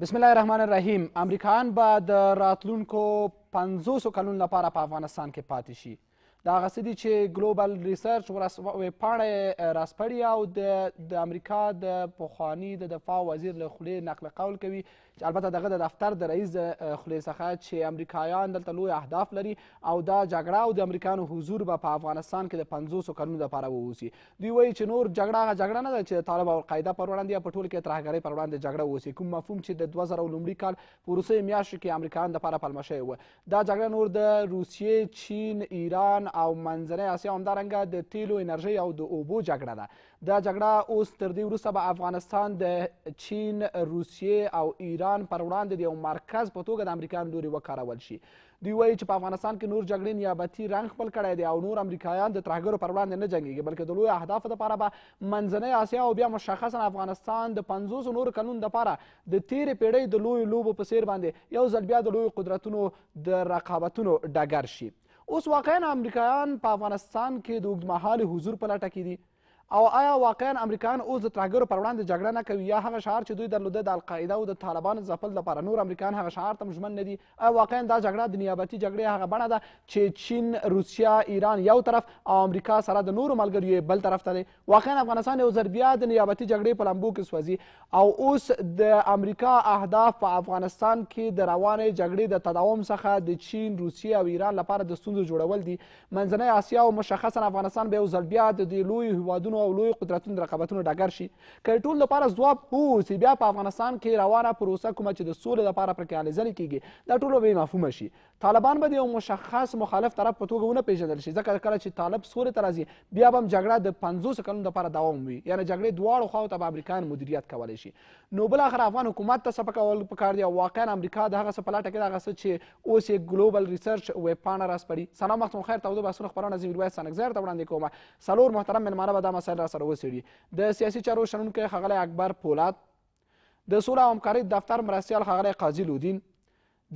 بسم الله الرحمن الرحیم امریکایان به د راتلونکو پنځوسو کلونو لپاره په افغانستان کې پاتې شي دا هغه څه دي چې ګلوبل ریسرچ ویبپاڼه یې راسپړې او د امریکا د پخواني د دفاع وزیر له خولې نقل قول کوي چې البته دغه د دفتر د رئیس خولې څخه چې امریکایان دلته لوی اهداف لري او دا جګړه او د امریکایانو حضور به په افغانستان کې د پنځوسو کلونو دپاره واوسي دوی وایي چې نور جګړه هغه جګړه نه ده چې طالب او القاعده پر وړاندې یا په ټول کې ترهګرۍ پر وړاندې جګړه واوسي کوم مفهوم چې د دوه زره لومړي کال په روسیې میاشتو کې امریکایان دپاره پلمه شوی وه دا جګړه نور د روسیې چین ایران او منځنۍ اسیا همدارنګه د تیلو انرژۍ او د اوبو جګړه ده د جګړه اوس تر دې وروسته به افغانستان د چین روسیې او ایران پر وړاندې د یو مرکز په توګه د امریکا لوري وکارول شي دوی وایي چې په افغانستان کې نور جګړې نیابتي رنګ خپل کړی دی او نور امریکایان د ترهګرو پر وړاندې نه جنګیږي بلکې د لویو اهدافو دپاره به منځنۍ آسیا او بیا مشخصا افغانستان د پنځوسو نورو کلونو دپاره د تیرې پیړۍ د لویو لوبو په څیر باندې یو ځل بیا د لویو قدرتونو د رقابتونو ډګر شي اوس واقعا امریکایان په افغانستان کې د اوږدمهالې حضور په لټه کې دي او آیا واقعا امریکایان اوس د ترهګرو پر وړاندې جګړه نه کوي یا هغه شعار چې دوی درلوده د القاعده او د طالبانو ځپل لپاره نور امریکایان هغه شعار ته ژمن نه دي آیا واقعا دا جګړه د نیابتي جګړې هغه بڼه ده چې چین روسیا ایران یو طرف او امریکا سره د نورو ملګریو یې بل طرف ته دی واقعا افغانستان یو ځل بیا د نیابتي جګړې په لمبو کې سوځي او اوس د امریکا اهداف په افغانستان کې د روانې جګړې د تداوم څخه د چین روسیې او ایران لپاره د ستونزو جوړول دي منځنۍ اسیا او مشخصا افغانستان به یو ځل بیا د دې لویو هیوادونو قدرتونو او لویو قدرتونو د رقابتونو ډګر شي که ټول لپاره ځواب ووسي بیا په افغانستان کې روانه پروسه کومه چې د سولې لپاره پرکې هلې کیږي دا ټول بې مفهومه شي طالبان به د یو مشخص مخالف طرف په توګه ونه پېژندل شي ځکه کله چې طالب سولې ته راځي بیا به هم جګړه د پنځوسو کلونو لپاره دوام وي یعنې جګړې دواړو خواو ته به امریکایان مدیریت کولی شي نو بالاخره افغان حکومت ته څه پکول پکار دی او واقعا امریکا د هغه څه په لټه کې ده هغه څه چې اوس یې ګلوبل ریسرچ ویب پاڼه راسپړي سلام وختم خیر تاوده بحثونه خپرونه زه میرویس سنګزر ته وړاندې کوم څلور محترم مېلمانه به دا مسله مسایل را سره وڅېړي د سیاسي چارو شنونکی ښاغلی اکبر پولاد د سوله او همکارۍ دفتر مرستیال ښاغلی قاضي لودین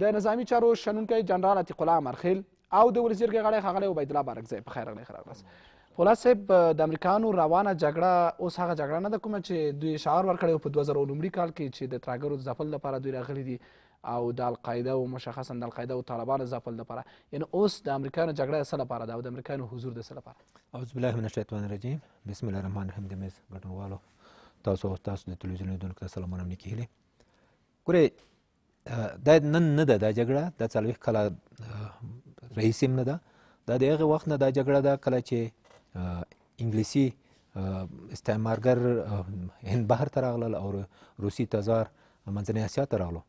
د نظامی چارو شنونکی جنرال عتیق الله مرخیل او د ولسجرګې غړی ښاغلی عبیدالله بارکزی په خیر راغلی ښه راغلاست پولاد صاحب د امریکانو روانه جګړه اوس هغه جګړه نه ده کومه چې دوی شعار ورکړی و په دوه زره لومړي کال کې چې د ترهګرو ځپل لپاره دوی راغلي دي او د القاعده او مشخصا د القاعده او طالبانو ځپل لپاره یعنی اوس د امریکایانو جګړه څه لپاره ده او د امریکایانو حضور د څه لپاره اعوذ بالله من الشیطان الرجیم بسم الله الرحمن الرحیم د میز ګډونوالو تاسو او تاسو د تلویزیون لیدونکو ته سلامونه نیکې هیلې ګورئ دا نن نه ده دا جګړه دا څلوېښت کاله رئیس هم نه ده دا د هغه وخت نه دا جګړه ده کله چې انګلیسي استعمارګر هند بهر ته راغلل او روسي تزار منځنۍ اسیا ته راغلو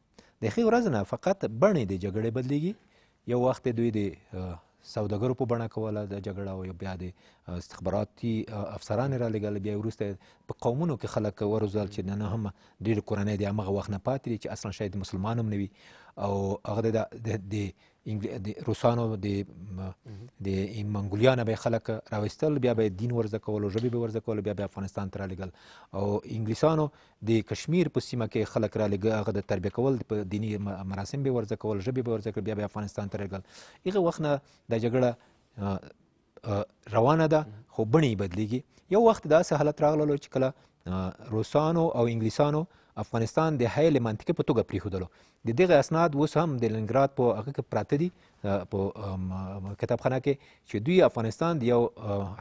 د ښې ورځې نه فقط بڼې د جګړې بدلیږي یو وخت دوی د سوداګرو په بڼه کوله د جګړه او بیا د استخباراتي افسران را لګل بیا وروسته په قومونو کې خلک ورزل چې نه هم ډېر کورنۍ د هغه وخت نه پاتې چې اصلا شاید مسلمان هم نه وي او هغه د روسانو د د منګولیا نه به خلک راوستل بیا به دین ورزده کول او ژبې به ورزده کول بیا به افغانستان ته رالیږل او انګلیسانو د کشمیر په سیمه کې خلک رالیږه هغه د تربیه کول په دیني مراسم به ورزده کول ژبې به ورزده کول بیا به افغانستان ته رالیږل هغه وخت نه د جګړه روانه ده خو بڼې بدلیږي یو وخت داسې حالت راغللو چې کله روسانو او انګلیسانو افغانستان د هایلې منطقې په توګه پریښودلو د دغه اسناد اوس هم د لنګراد په هغه کې پراته دي په کتابخانه کې چې دوی افغانستان د یو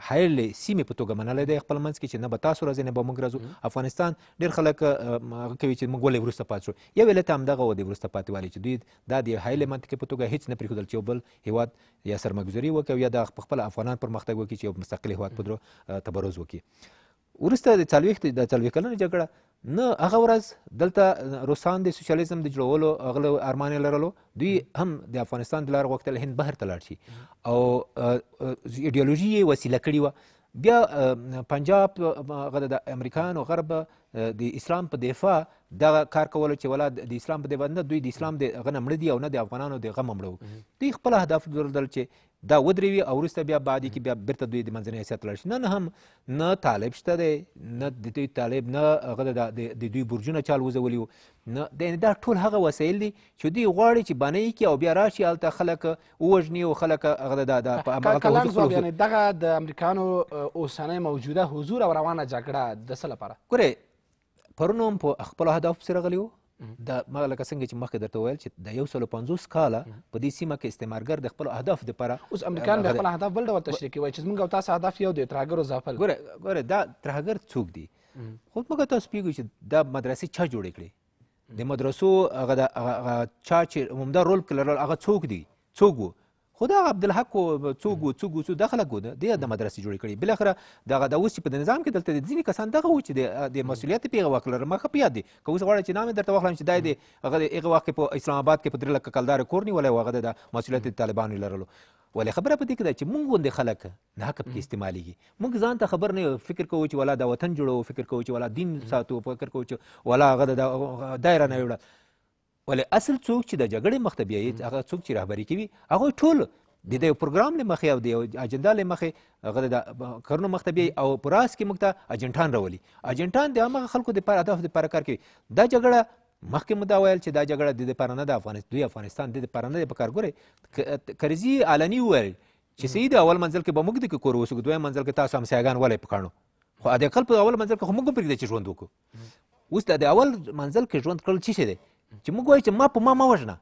هایلې سیمې په توګه منلی دی خپل منځ کې چې نه به تاسو راځئ نه به موږ راځو افغانستان ډېر خلک هغه کوي چې موږ ولې وروسته پاتې شو یو علت همدغه و د وروسته پاتې والي چې دوی دا د هایلې منطقې په توګه هیڅ نه پرېښودل چې یو بل هیواد یا سرمګزوري وکړي او یا د خپل افغانان پرمختګ وکړي چې یو مستقل هیواد په درو تبرز وکړي وروسته د څلوېښت د څلوېښت کلنه جګړه نه هغه ورځ دلته روسان د سوسیالیزم د جوړولو هغه ارمان یې لرلو دوی هم د افغانستان د لارې غوښتل هند بهر ته لاړ شي او ایډیالوژي یې وسیله کړې وه بیا پنجاب هغه د امریکایانو غرب د اسلام په دفاع دغه کار کولو چې ولا د اسلام په دی باندې دوی د اسلام د غنه مړه دي او نه د افغانانو د غم مړه دوی خپل هدف درلودل چې دا ودروي او وروسته بیا بعد کې بیا بیرته دوی د منځنۍ اسیا ته لاړ شي نه هم نه طالب شته دی نه د دوی طالب نه هغه د دوی برجونه چال وزولي نه یعنې دا ټول هغه وسایل دي چې دوی غواړي چې بنۍ کړي او بیا راشي هلته خلک ووژني او خلک هغه دا دا دغه د امریکانو اوسنی موجوده حضور او روانه جګړه د څه لپاره ګورئ پرون هم په خپلو اهدافو پسې راغلی وو دا ما لکه څنګه چې مخکې درته ویل چې د یو سلو پنځوس کاله په دې سیمه کې استعمارګر د خپلو اهدافو دپاره اوس امریکایان د خپل اهداف بل ډول تشریح کوي چې زموږ او تاسو اهداف یو دی ترهګرو ځاپل ګوره ګوره دا ترهګر څوک دی خو موږ تاسو پوهېږو چې دا مدرسې چا جوړې کړې د مدرسو هغه چا چې عمده رول کلرل هغه څوک دی څوک و خو دغه عبدالحق څوک و څوک و څوک دا خلک و د د مدرسې جوړې کړي بلاخره دغه د اوس چې په نظام کې دلته ځینې کسان دغه و چې د مسؤلیت یې په هغه وخت لرم ما ښه په یاد دی که اوس غواړی چې نام یې درته واخلم چې دا یې د هغه هغه وخت کې په اسلام آباد کې په درې لکه کلدار کور نیولی و هغه د مسؤلیت د طالبانو یې لرلو ولې خبره په دې کې ده چې موږ غوندې خلک ناکب کې استعمالیږي موږ ځان ته خبر نه فکر کوو چې ولا دا وطن جوړو فکر کوو چې ولا دین ساتو فکر کوو چې ولا هغه د دایره نه یوړه ولې اصل څوک چې د جګړې مخ ته بیایي هغه څوک چې رهبري کوي هغوی ټول د د یو پروګرام له مخې او د یو اجنډا له مخې هغه د کارونو مخ ته بیایي او په راس کې موږ ته اجنټان راولي اجنټان د همغه خلکو دپاره اهدافو دپاره کار کوي دا جګړه مخکې مو دا ویل چې دا جګړه د دې لپاره نه د دوی افغانستان د دې لپاره نه دی په کار ګورئ کرزي علني وویل چې صحیح دی اول منزل کې به موږ د کور اوسو دویم منزل کې تاسو همسایګان ولئ په کاڼو خو حداقل په اول منزل کې خو موږ هم پرېږدی چې ژوند وکړو اوس د اول منزل کې ژوند کړل څه شی دی چې موږ وایو چې ما په ما مه وژنه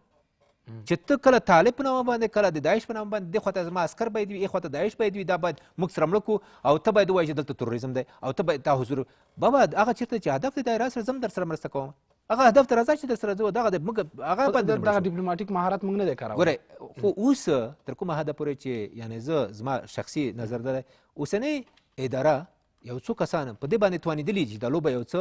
چې ته کله طالب په نامه باندې کله د داعش په نامه باندې دې خواته زما عسکر باید وي ای خواته داعش باید وي دا باید موږ سره مړه کړو او ته باید ووایې چې دلته تروریزم دی او ته باید دا حضور بابا هغه چېرته چې هدف دی دا راسره زه هم در سره مرسته کوم هغه هدف ته راځه چې در سره زه دغه د موږ هغه باندې دغه ډیپلوماټیک مهارت موږ نه دی کارولی ګورئ خو اوس تر کومه حده پورې چې یعنې زه زما شخصي نظر دا دی اوسنۍ اداره یو څو کسان په دې باندې توانېدلي چې دا لوبه یو څه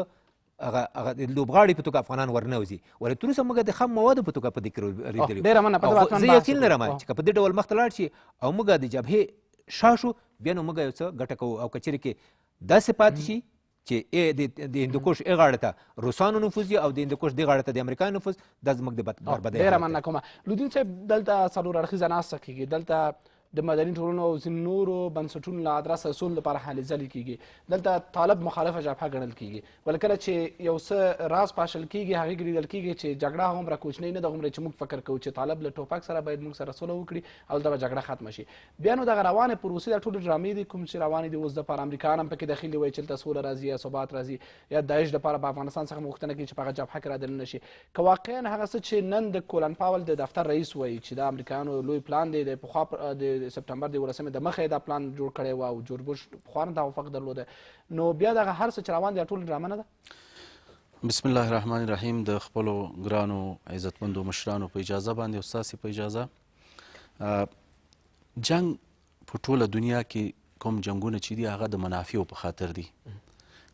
هغه هغه د لوبغاړي په توګه افغانان ورنوځي ولې تر اوسه موږ د خام موادو په توګه په دې کې لیدلي ډېره مننه زه یقین لرم چې که په دې ډول مخته لاړ شي او موږ د جبهې شاشو بیا نو موږ یو څه ګټه کوو او که چیرې کې داسې پاتې شي چې د هندوکش ای غاړه ته روسانو نفوذ او د هندوکش دی غاړه ته د امریکا نفوذ دا زموږ د بربدۍ ډېره مننه کوم لودین صاحب دلته څلور اړخیزه ناسته کېږي دلته د مدني ټولنو او ځینې نورو بنسټونو له ادرسه اصول لپاره هلې ځلې کیږي دلته طالب مخالفه جبهه ګڼل کیږي بل کله چې یو څه راز پاشل کیږي هغې ګڼېدل کیږي چې جګړه هغومره کوچنۍ نه ده هغومره چې موږ فکر کوو چې طالب له ټوپک سره باید موږ سره سوله وکړي او دغه جګړه ختمه شي بیا نو دغه روانې پروسې دا ټولې ډرامې دي کوم چې روانې دي اوس دپاره امریکایان هم پکې دخیل دي وایي چې هلته سوله راځي یا ثبات راځي یا داعش دپاره په افغانستان څخه غوښتنه کوي چې په هغه جبهه کې رادننه شي که واقعا هغه څه چې نن د کولن پاول د دفتر رئیس وایي چې دا امریکایانو لوی پلان دی د پخوا د د سپټمبر د ولسمې د مخه دا پلان جوړ کړی و او جوربوش خوان توافق درلوده نو بیا دغه هر څه چې روان دي ټول ډرامه نه ده بسم الله الرحمن الرحیم د خپلو ګرانو عزتمندو مشرانو په اجازه باندې او ستاسې په اجازه جنگ په ټوله دنیا کې کوم جنگونه چې دي هغه د منافعو په خاطر دي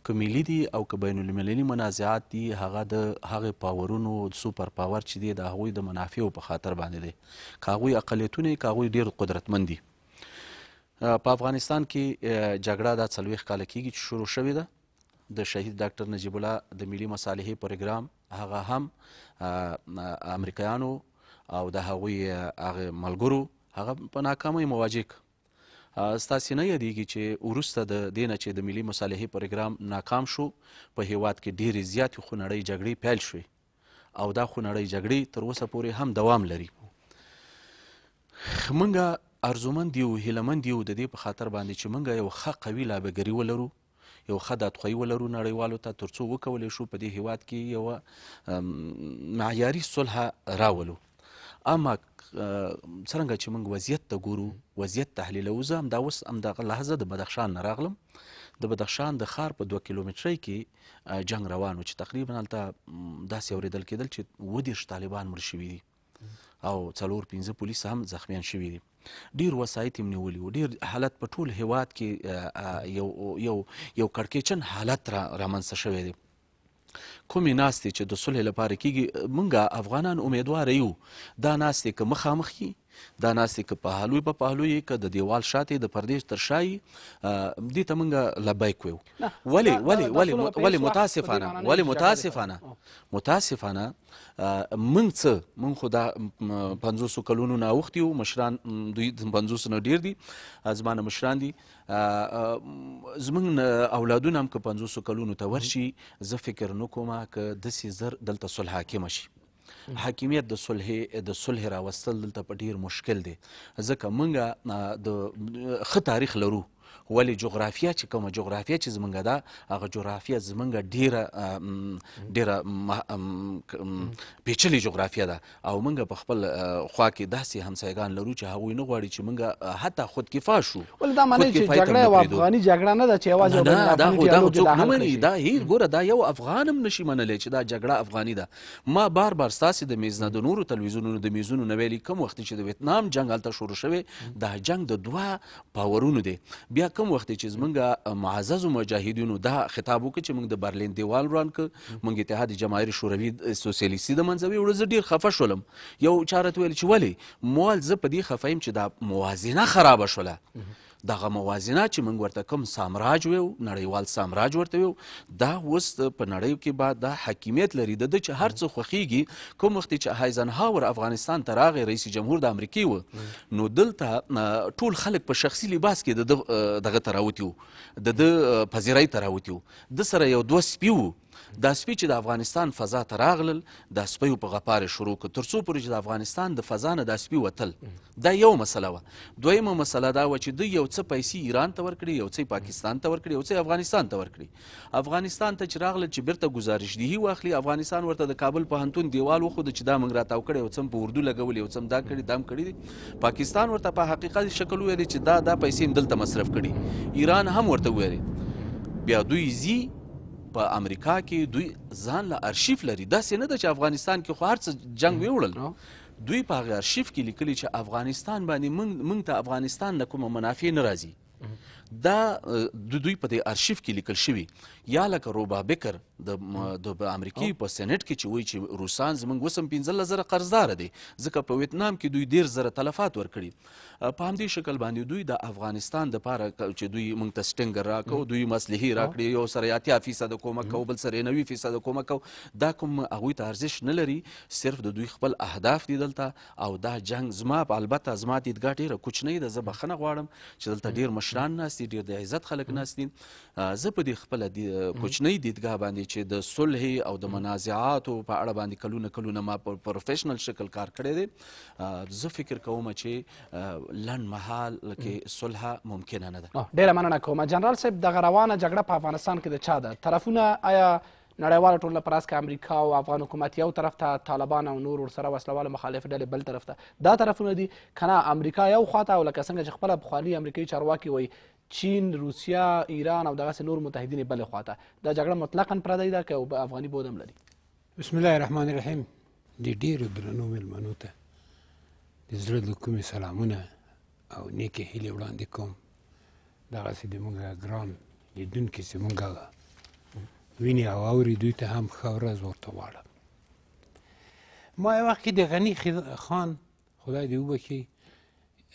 که ملي دي او که بین المللي منازعات دي هغه د هغې پاورونو سوپر پاور چې دی د هغوی د منافعو په خاطر باندې دی که هغوی اقلیتونه که هغوی ډېر قدرتمند دي په افغانستان کې جګړه دا څلوېښت کاله کېږي چې شروع شوې ده د شهید ډاکټر نجیب الله د ملي مصالحې پروګرام هغه هم امریکایانو او د هغوی هغه ملګرو هغه په ناکامۍ مواجه ستاسو نه یادېږي چې ورسته د دینه چې د ملي مصالحې پروګرام ناکام شو په هیواد کې ډېرې زیاتې خونړۍ جګړې پیل شوې او دا خونړۍ جګړې تر اوسه پورې هم دوام لري منګه ارزومند یو هیلمند یو د دې په خاطر باندې چې منګه یو ښه قوي لابهګري ولرو یو ښه دادخوایي ولرو نړیوالو ته تر څو وکولی شو په دې هیواد کې یوه معیاري صلحه راولو اما څنګه چې موږ وضعیت ته ګورو وضعیت تحلیلو زه همدا اوس همدغه لحظه د بدخشان نه راغلم د بدخشان د ښار په دوه کیلومترۍ کې جنگ روان و چې تقریبا هلته داسې اورېدل کېدل چې اووه دېرش طالبان مړه شوي دي او څلور پنځه پولیس هم زخمیان شوي دي ډیر وسایط هم نیولي وو ډیر حالت په ټول هیواد کې یو یو یو کړکېچن حالت را رامنځته شوی دی کومې ناستې چې د صلح لپاره کیږي موږ افغانان امیدواره یو دا ناستې که مخامخ یي دا ناستې که په هالوی په پهلو یې که د دیوال شاته د پردې تر شا یې دې ته موږ لبیک ویو ولې ولې ولې ولې متاسفانه ولې متاسفانه متاسفانه موږ څه موږ خو دا پنځوسو کلونو نه اوښتي وو مشران دوی پنځوسو نه ډېر دي زما نه مشران دي زمونږ اولادونه هم که پنځوسو کلونو ته ورشي زه فکر نه کوم که داسې زر دلته صلح حاکمه شي حاکمیت د صلح د صلح راوستل دلته په ډیر مشکل دی ځکه مونږ د ښه تاریخ لرو ولی جغرافیه چې کومه جغرافیه چې زمونږ ده هغه جغرافیه زمونږ ډیره ډیره پیچلې جغرافیه ده او موږ په خپل خوا کې داسې همسایګان لرو چې هغوی نه غواړي چې موږ حتی خودکفا شو ولې دا معنی چې جګړه یو افغاني جګړه نه ده چې یوازې دا دا دا هیڅ ګوره دا یو افغان هم نشي منلی چې دا جګړه افغاني ده ما بار بار ستاسې د میز نه د نورو تلویزیونونو د میزونو نه ویلي کوم وخت چې د ویتنام جنگ هلته شروع شوی دا جنگ د دوه پاورونو دی بیا کوم وخت چې زمونږ معزز مجاهدینو دا خطاب وکړ چې موږ د برلین دیوال روان ک موږ اتحاد جماهیر شوروي سوسیالیستي د منځوي وړ ډیر خفه شولم یو چارت ویل چې ولی مول زه په دې خفایم چې دا موازنه خراب شوله دغه موازنه چې موږ ورته کوم سامراج ویو نړیوال سامراج ورته ویو دا اوس په نړۍ کې به دا حاکمیت لري د ده چې هر څه خوښیږي کوم وخت چې هایزنهاور افغانستان ته راغی رئیس جمهور د امریکې و نو دلته ټول خلک په شخصي لباس کې د دغه ته راوتي وو د ده پذیرۍ ته راوتي وو ده سره یو دوه سپي وو دا سپی چې د افغانستان فضا ته راغلل دا سپی په غپارې شروع کړ تر څو پورې چې د افغانستان د فضا نه دا سپی وتل دا یو مسله وه دویمه مسله دا وه چې دوی یو څه پیسې ایران ته ورکړي یو څه پاکستان ته ورکړي یو څه افغانستان ته ورکړي افغانستان ته چې راغلل چې بیرته ګزارشډهي واخلي افغانستان ورته د کابل پوهنتون دیوال وښود چې دا موږ راتاو کړی یو څه په اردو لګول یو څه دا کړي دام کړي دي پاکستان ورته په حقیقت شکل ویلی چې دا دا پیسې دلته مصرف کړي ایران هم ورته ویلي بیا دوی زی په امریکا کې دوی ځان له ارشیف لري داسې نه ده چې افغانستان کې خو هر څه جنگ ویوړل دوی په هغه ارشیف کې لیکلي چې افغانستان باندې موږ ته افغانستان نه کومه منافع نه راځي دا د دوی په دې ارشیف کې لیکل شوي یا لکه روبا بکر د د امریکای په سېنات کې چې وایي چې روسان زمونږ وسم 15 زره قرضدار دي ځکه په ویتنام کې دوی ډیر زره تلفات ورکړي په همدې شکل باندې دوی د افغانستان د پاره چې دوی مونږ ته سټینګر راکو دوی مصلحي راکړي یو سره یاتیا فیصد کومک کو بل سره 90 فیصد کومک دا کوم هغه ته ارزښت نه لري صرف د دوی خپل اهداف دي دلته او دا جنگ زما البته زما دیدګاه ډیره کوچنۍ ده زه بخنه غواړم چې دلته ډیر مشران ناست ناست دي ډېر د عزت خلک ناست دي زه په دې خپله کوچنۍ دیدګاه باندې چې د صلح او د منازعاتو په اړه باندې کلونه کلونه ما په پروفیشنل شکل کار کړی دی زه فکر کوم چې لنډ مهال کې صلح ممکنه نه ده ډېره مننه کوم جنرال صاحب دغه روانه جګړه په افغانستان کې د چا ده طرفونه آیا نړیواله ټولنه پر اساس امریکا او افغان حکومت یو طرف ته طالبان او نور ورسره وسلواله مخالف ډلې بل طرف ته دا طرفونه دي کنه امریکا یو خواته او لکه څنګه چې خپله پخواني امریکایي چارواکي وایي چین روسیا ایران او دغسې نور متحدین بلې خواته دا جګړه مطلقا پردی ده که اوبه افغاني بود هم لري بسم الله الرحمن الرحیم د ډېرو درنو مېلمنو ته د زړه له کومې سلامونه او نیکې هیلې وړاندې کوم دغسې د موږ ګران لیدونکي چې موږ ویني او اوري دوی ته هم ښه ورځ ورته غواړم ما یو وخت کې د غني خان خدای دې وبښي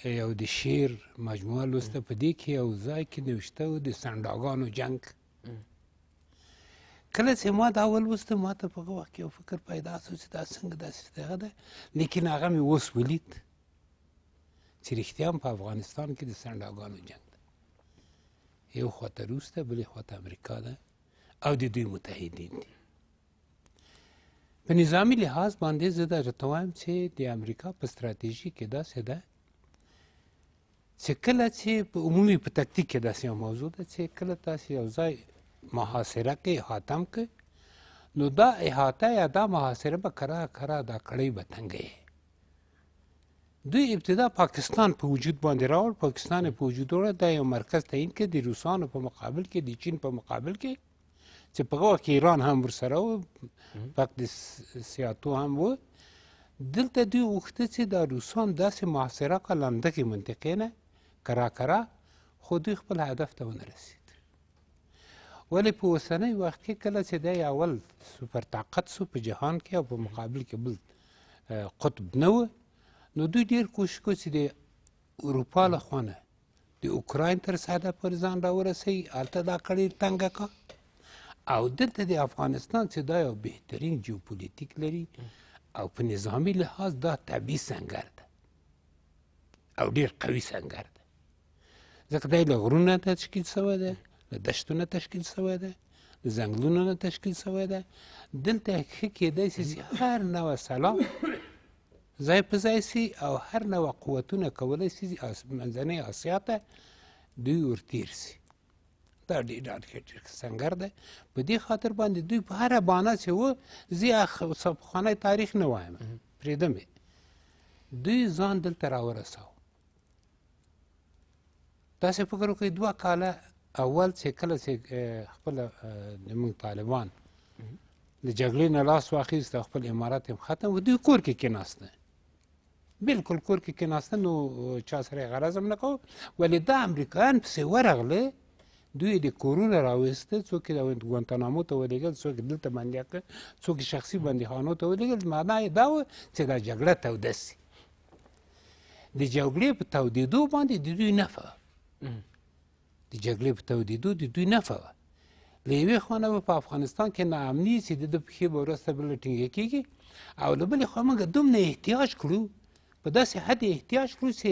یو د شعر مجموعه لوسته په دې کې یو ځای کې نوشته و د سنډاګانو جنگ کله چې ما دا ولوسته ما ته په هغه وخت کې یو فکر پیدا سو چې دا څنګه داسې دغه ده لیکن هغه مې اوس ولید چې رښتیا په افغانستان کې د سنډاګانو جنگ ده یو خواته روس ده بلې خواته امریکا ده او د دوی متحدین دي په نظامی لحاظ باندې زه درته وایم چې د امریکا په ستراتیژي کې داسې ده چې کله چې په عمومي په تکتیک کې داسې یو موضوع ده چې کله تاسې یو ځای محاصره کې احاتم کې نو دا احاطه یا دا محاصره به کرا کرا دا کړۍ به تنګوي دوی ابتدا پاکستان په پا وجود باندې راول پاکستان په پا وجود راوړ دا یو مرکز تعیین کې د روسانو په مقابل کې د چین په مقابل کې چې په هغه کې ایران هم ورسره و فقط سیاتو هم و دلته دوی وخته چې دا روسان داسې محاصره کلنده کې منطقې نه کرا خو دوی خپل هدف ته ونه رسید ولې په اوسنی وخت کې کله چې دی اول سوپر طاقت سو په جهان کې او په مقابل کې بل قطب نه و نو دوی ډېر کوشش کو چې د اروپا له خوانه د اوکراین تر ساده پورې ځان راورسوي هلته دا کړې تنګه کا او دلته د افغانستان چې دا یو بهترین جیوپولیتیک لري او په نظامی لحاظ دا طبیعي سنګر ده او ډېر قوي سنګر ده ځکه دی له غرونو نه تشکیل شوی دی له دښتو نه تشکیل شوی دی د ځنګلونو نه تشکیل شوی دی دلته ښه کیدای شي چې هر نوع سلام ځای په ځای سي او هر نوع قوتونه کولی شي منځنۍ آسیا ته دوی ورتیر سي دا ډېر سنګر دی په دې خاطر باندې دوی په هره بانه چې و زه پخوانی تاریخ نه وایم پرېږدم دوی ځان دلته راورساوه داسې فکر وکړئ دوه کاله اول چې کله چې خپل زموږ طالبان د جګړې نه لاس واخیست خپل امارات هم ختم و دوی کور کې کېناسته بلکل کور کې کېناسته نو چا سره یې غرض هم نه کوو ولې دا امریکایان پسې ورغله دوی د کورونه راوسته څوک د ګوانتانامو ته ولېږل څوک دلته باندې کړ څوک شخصي بندیخانو ته ولېږل معنا یې دا و چې دا جګړه توده سي د جګړې په تودېدو باندې د دوی نفع د جګړې په تودېدو د دوی نفع وه له یوې خوا نه به په افغانستان کې ناامني چې د ده پښې به وروسته بله ټینګه کېږي او له بلې خوا موږ دومره احتیاج کړو په داسې حد احتیاج کړو چې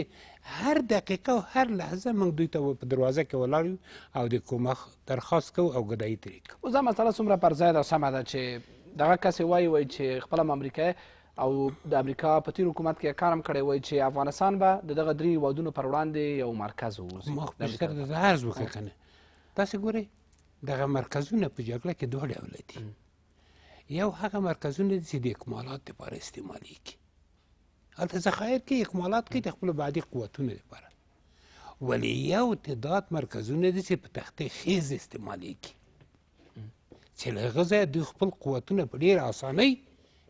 هر دقیقه او هر لحظه موږ دوی ته په دروازه کې ولاړ یو او د کومک درخواست کوو او ګدایي ترې کوو اوس دا مسله څومره پر ځای ده سمه ده چې دغه کسې وایي وایي چې خپله امریکایي او د امریکا په تیر حکومت کې کارم کړی وای چې افغانستان به د دغه درې هیوادونو پر وړاندې یو مرکز واوسي ما بیشتر درته عرض وکړ کنه تاسو ګورئ دغه مرکزونه په جګړه کې دوه ډوله دي یو هغه مرکزونه دي چې د اکمالات لپاره استعمالیږي هلته ذخایر کې اکمالات کوي د خپلو بعدي قوتونو لپاره ولی یو تعداد مرکزونه دي چې په تختې خیز استعمالیږي چې له هغه ځایه دوی خپل قوتونه په ډېره اسانۍ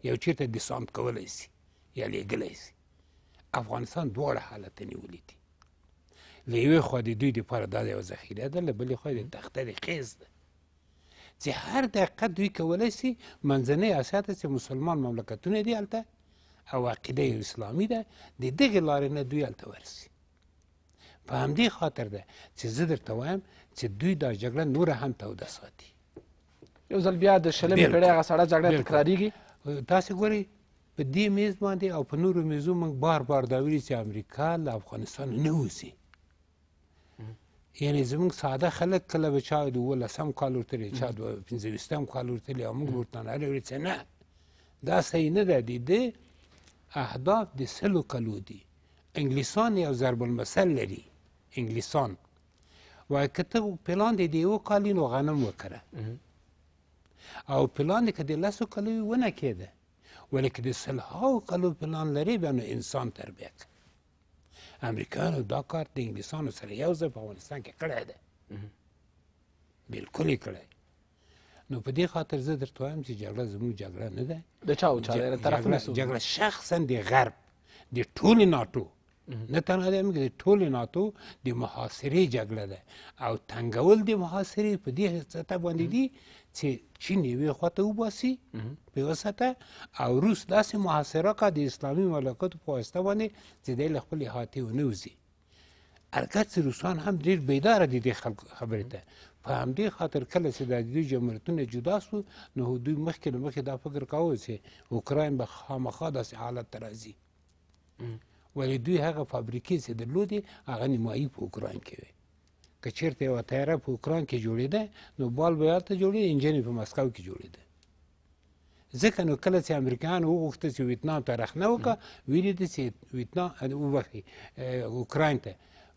یو چیرته ډسامپ کولی سي یا لیږلی سي افغانستان دواړه حالته نیولي دي له یوې خوا د دوی دپاره دا یوه ذخیره ده له بلې خوا د دخترې خیز ده چې هر دقیقه دوی کولی سي منځنۍ اسیا ته چې مسلمان مملکتونه دي هلته او عقیده اسلامي ده د دغې لارې نه دوی هلته ورسي په همدې خاطر ده چې زه درته وایم چې دوی دا جګړه نوره هم توده ساتي یو ځل بیا د شلمې پېړۍ هغه سړه جګړه تکرارېږي تاسو ګورئ په دې میز باندې او په نورو میزو موږ بار بار دا ویلي چې امریکا له افغانستان نه وځي یعنی زموږ ساده خلک کله به چا دولسم کال ورته لري چا پنځویشتم کال ورته لري او موږ ورته نه لري چې نه دا صحیح نه ده د اهداف د سلو کلو دي انګلیسان یو ضرب المثل لري انګلیسان و که ته پلان د یو کال نو غنم وکړه او پلان که د لسو کلو ونه کېده ولې که د سلهاو کلو پلان لري بیا نو انسان تربیه امریکایانو دا کار د انګلیسانو سره یو ځای په افغانستان کې کړی دی بلکل یې کړی نو په دې خاطر زه درته وایم چې جګړه زموږ جګړه نه ده د چا او چا جګړه شخصا د غرب د ټولې ناټو نه تنها د امریکا د ټولې ناتو د محاصرې جګړه ده او تنګول د محاصرې په دې سطح باندې دي چې چین یوې خواته وباسي په وسطه او روس داسې محاصره کا د اسلامي مملکتو په واسطه باندې چې دی له خپلې احاطې ونوځي ارګه روسان هم ډېر بیداره دي دې خلکو خبرې ته په همدې خاطر کله چې د دوی جمهوریتونه جدا سو نو دوی مخکې له مخکې دا فکر کاوه چې اوکراین به خامخا داسې حالت ته راځي ولې دوی هغه فابریکې چې درلودې هغه نیمایي په اوکراین کې وي که چیرته یو تیاره په اوکراین کې جوړېده نو بال به هلته جوړېده انجن په مسکو کې جوړېده ځکه نو کله چې امریکایان وغوښته چې ویتنام ته رخنه وکړه ویلي دي چې ویتنام وبخښي اوکراین ته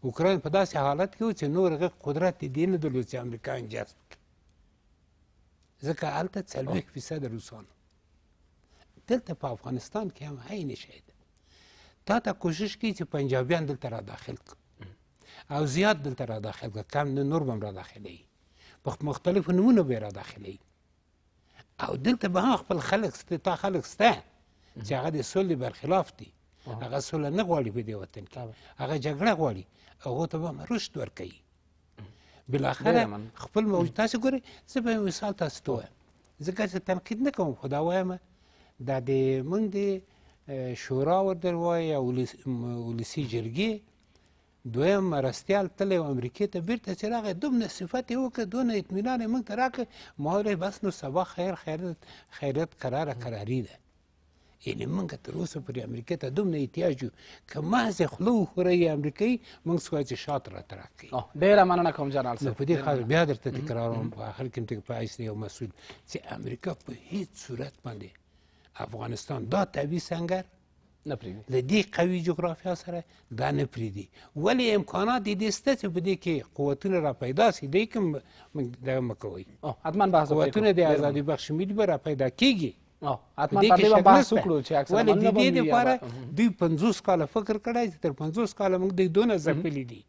اوکراین په داسې حالت کې و چې نور هغه قدرت یې دې نه درلود چې امریکایان جذب کړي ځکه هلته څلوېښت فیصده روسانو دلته په افغانستان کې هم عین شی ده تا ته کوشش کوي چې پنجابیان دلته را داخل کړو او زیات دلته را داخل کړه کم نه نور به هم را داخلوي په مختلفو نومونو به یې را داخلوي او دلته به هم خپل خلک سته تا خلک سته چې هغه د سولې برخلاف دي هغه سوله نه غواړي په دې وطن کې هغه جګړه غواړي هغو ته به هم رشد ورکوي بالاخره خپل موجود تاسو ګورئ زه به یو مثال تاسو ته وایم ځکه چې تنقید نه کوم خو دا وایم دا د موږ د شورا ورته وایي یا ولسي جرګې دویم مرستیال تللی و امریکې ته بیرته چې راغی دومره صفت یې وکړه دونه اطمینان یې موږ ته راکړ ما ویلی بس نو سبا خیر خیرت خیرت قراره قراري ده یعنې موږ تر اوسه پورې امریکې ته دومره احتیاج یو که محض خوله وخوره یې امریکایي موږ سوای چې شاته راته راکړي ډېره مننه کوم جنرال صاحب په دې خاطر بیا درته تکراروم په آخر کې هم په حیث یو مسؤول چې امریکا په هیڅ صورت باندې افغانستان دا طبیعي سنګر نه پریږدي له دې قوي جغرافیا سره دا نه پریږدي ولې امکانات د دې سته چې په دې کې قوتونه را پیدا سي دی کوم دغه مه کوئ حتما بحث قوتونه د ازادي بخش ملي به را پیدا کیږي حتما په دې بحث وکړو چې اکثر ولې د دې لپاره دوی 50 کاله فکر کړی چې تر 50 کاله موږ د دونه ځپلې دي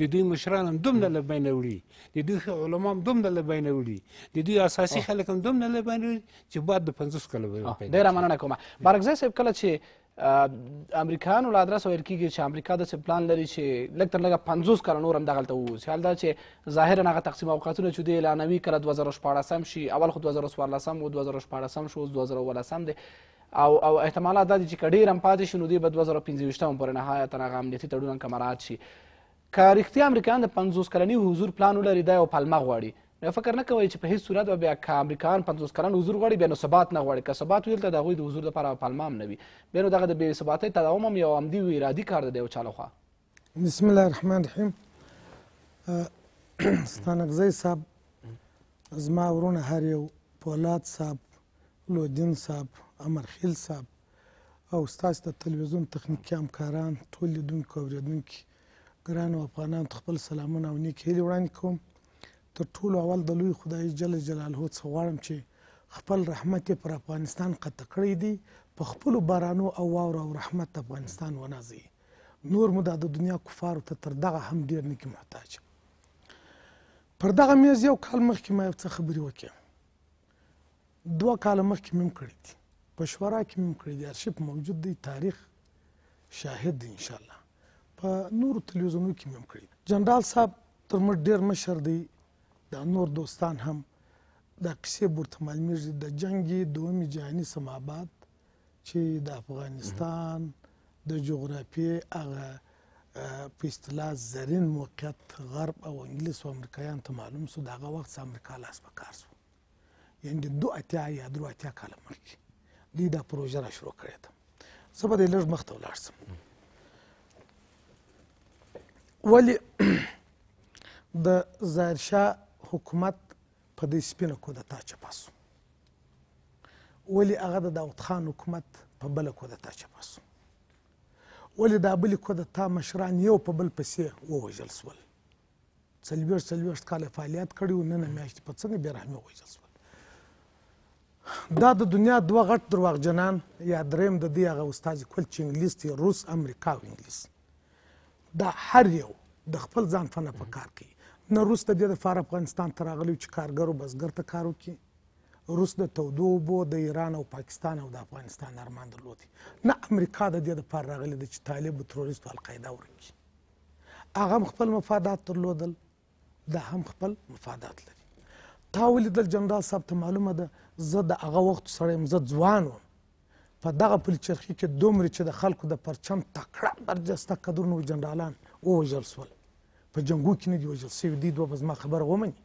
د دوی مشران هم دومره له بینه وړي د دوی علما هم دومره له بینه وړي د دوی اساسي خلک هم دومره له بینه وړي چې بعد د 50 کاله ډېره مننه کوم بارکزی صاحب کله چې امریکایانو له ادرسه ویل کېږي چې امریکا داسې پلان لري چې لږ تر لږه پنځوس کاله نور همدغلته ووځي حال دا چې ظاهرا هغه تقسیم اوقاتونه چې دوی اعلانوي کله دوه زره شپاړسم شي اول خو دوه زره څوارلسم و دوه زره شپاړسم شو اوس دوه زره اوولسم دی او او احتمالات دا دي چې که ډېر هم پاتې شي نو دوی به دوه زره پنځه ویشتم پورې نهایتا هغه امنیتي تړون هم که مراعات شي که رښتیا امریکایان د پنځوس کلني حضور پلان ولري دا یو پلمه غواړي فکر نه کوئ چې په هیڅ صورت به بیا که امریکایان پنځوس کلن حضور غواړي بیا نو ثبات نه غواړي که ثبات وي دلته د هغوی د حضور دپاره پلمام نه وي بیا نو دغه د بې ثباتۍ تداوم هم یو همدې ارادي کار دی د یو چا لخوا بسم الله الرحمن الرحیم ستانکزی صاحب زما ورونه هر یو پولاد صاحب لودین صاحب امرخیل صاحب او ستاسو د تلویزیون تخنیکي همکاران ټول لیدونکو اورېدونکي ګرانو افغانانو ته خپل سلامونه او نیک هیلې وړاندې کوم تر ټولو اول د لوی خدای جل جلاله څخه غواړم چې خپل رحمت پر افغانستان قطع کړی دی په خپل بارانو او واور او رحمت افغانستان ونازي نور مو د دنیا کفارو ته تر دغه هم ډیر نه کې محتاج پر دغه میز یو کال مخکې ما یو څه خبرې وکړم دوه کال مخکې مم کړی دي په شورا کې مم کړی دي ارشیف موجود دی تاریخ شاهد دی ان شاء الله په نور تلویزیونو کې مم کړی جنرال صاحب تر موږ ډیر مشر دی دا نور دوستان هم دا کیسې ورته معلومیږي د جنګ دومې جهاني سماباد چې د افغانستان د جغرافیې هغه په اصطلاح زرین موقعیت غرب او انګلیس او امریکایان ته معلوم سو دغه وخت امریکا لاس په کار سو یعنی دو اتیا یا درو اتیا کاله مخکې دوی دا پروژه را شروع کړې ده زه به دې لږ مخته ولاړ سم ولې د ظاهرشاه حکومت په دې سپینه کودتا چپه سو ولې هغه د داود خان حکومت په بله کودتا چپه سو ولې دا بلې کودتا مشران یو په بل پسې ووژل سول څلوېښت څلوېښت کاله فعالیت کړی و ننه میاشتې په څنګه بې رحمي ووژل سول دا د دنیا دوه غټ درواغجنان یا دریم د دې هغه استاد کول چې انګلیس دی روس امریکا او انګلیس دا هر یو د خپل ځان فنه په کار کوي نه روسته د فار افغانستان تر اغلی چې کارګرو بسګر ته کار وکړي روس د تودو بو د ایران او پاکستان او د افغانستان ارمان درلودي نه امریکا د دې لپاره راغلي د چې طالب تروریست او القاعده ورکی هغه خپل مفادات درلودل دا هم خپل مفادات لري تا ولیدل جنرال صاحب ته معلومه ده زه د هغه وخت سره یم زه ځوان وم په دغه پلچرخي کې دومره چې د خلکو د پرچم تکړه برجسته قدرونو جنرالان ووژل سول په جنگو کې نه دي وژل سوي دي دوه به زما خبره ومني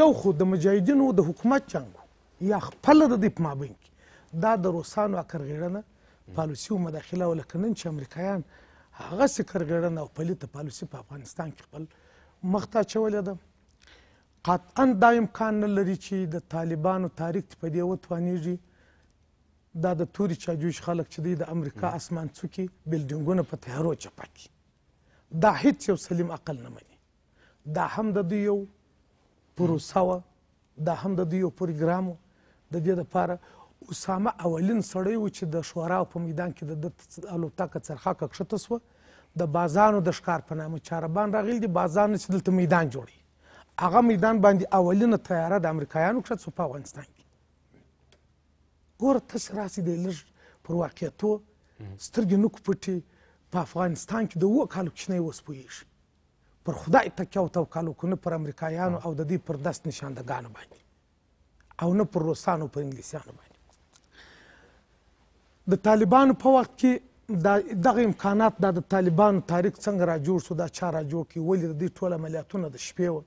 یو خو د مجاهدینو د حکومت جنګ یا خپله د دې په مابین کې دا د روسانو اکرغېړنه پالیسي او مداخله ولکه نن چې امریکایان هغسې کرغېړنه او پلیته پالیسي په افغانستان کې خپل مخ ته اچولې ده قطعا دا امکان نه لري چې د طالبانو تاریخ په دې وتوانېږي دا د توري چاجوش خلک چې دی د امریکا اسمان څوکي بلډینګونه په تیارو چپکي دا هیڅ یو سلیم عقل نه مني دا هم د دوی یو پروسه وه دا هم د دوی یو پروګرام د دې دپاره اسامه اولین سړی و چې د شورا په میدان کې د ده الوتکه څرخه کښته سوه د بازانو د ښکار په نامه چاربان راغلي دي بازانو چې دلته میدان جوړوي هغه میدان باندې اولینه تیاره د امریکایانو کښته سوه په افغانستان کې ګوره تاسې راسي دی لږ پر واقعیتو سترګې نه کوپټي په افغانستان کې د اوو کالو کوچنی اوس پوهېږي پر خدای تکیه او توکل وکړو نه پر امریکایانو او د دوی پر دست نشاندګانو باندې او نه پر روسانو پر انګلیسیانو باندې د طالبانو په وخت کې دا دغه امکانات دا د طالبانو تاریخ څنګه را جوړ سو دا چا را جوړ کړي ولې د دې ټول عملیاتونه د شپې وو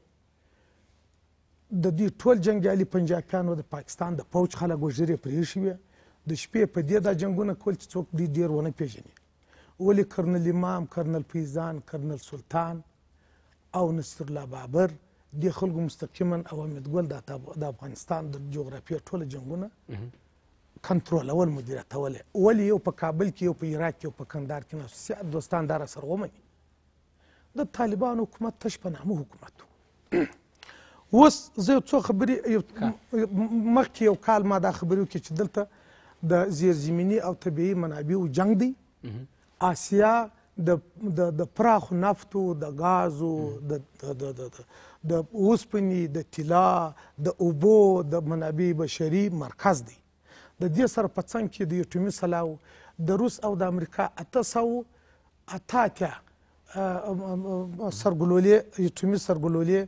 د دې ټول جنگیالي پنجابیانو د پاکستان د پوج خلک وژرې پرې شوې د شپې په دې دا جنگونه کول چې څوک دې ډېر ونه پیژني ولی کرنل امام کرنل فیزان کرنل سلطان او نصر الله بابر دې خلکو مستقیما او امید ګل د افغانستان د جغرافیې ټوله جنګونه کنټرولول مدیریتول ولی یو په کابل کې یو په عراق کې یو په کندهار کې نو دوستان دار سره ومني د طالبان حکومت تش په نامه حکومت اوس زه یو څو خبرې یو مخکې یو کال ما دا خبرې وکړې چې دلته د زیرزمیني او طبیعي منابعو جنګ دی آسیا د د د پراخ نفتو د غازو د د د د اوسپنې د طلا د اوبو د منابع بشري مرکز دی د دې سره په څنګ کې د اټومي سلاو د روس او د امریکا اته سوه اته اتیا سرګلولې اټومي سرګلولې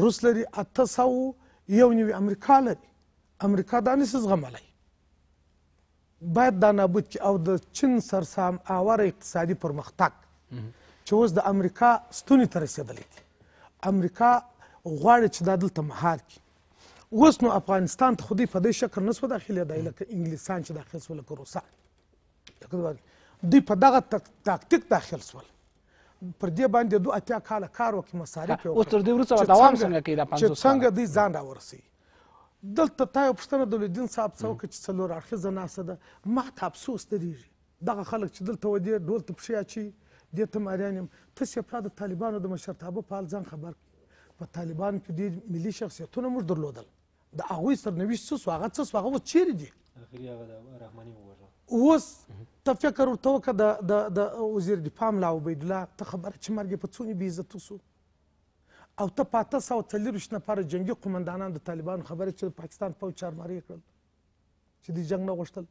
روس لري اته سوه یو نوي امریکا لري امریکا دا نشي زغملی باید دا نابود کړي او د چین سرسام آور اقتصادي پرمختګ چې اوس د امریکا ستونې ته رسېدلی دی امریکا غواړي چې دا دلته مهار کړي اوس نو افغانستان ته خو دوی په دې شکل نه سوه داخلېدی لکه انګلیسان چې داخل سول لکه روسان دوی په دغه تاکتیک داخل سول پر دې باندې دوه اتیا کاله کار وکړي مصارف یې وکړي اوس تر دې وروسته دوام څنګه کوي دا پنځوس چې څنګه دوی ځان راورسوي دلته تا یو پوښتنه دولدین صاحب څه وکړه چې څلور اړخیزه ناسته ده ما ته افسوس درېږي دغه خلک چې دلته ودې ډول ته پښې اچوي دې ته مریان یم ته سپلا د طالبانو د مشرتابه په حال ځان خبر په طالبان په دې ملي شخصیتونه موږ درلودل د هغوی سرنوشت څه سو هغه څه سو هغه اوس چیرې دي آخري هغه رحماني ووژل اوس ته فکر ورته وکړه د وزیر دفاع ملا عبیدالله ته خبره چې مرګ یې په څو بې عزته سو او ته په اته سوه څلېرویشت نفره جنګي قومندانان د طالبانو خبره چې د پاکستان پوځ چارمارۍ کړل چې دوی جنګ نه غوښتل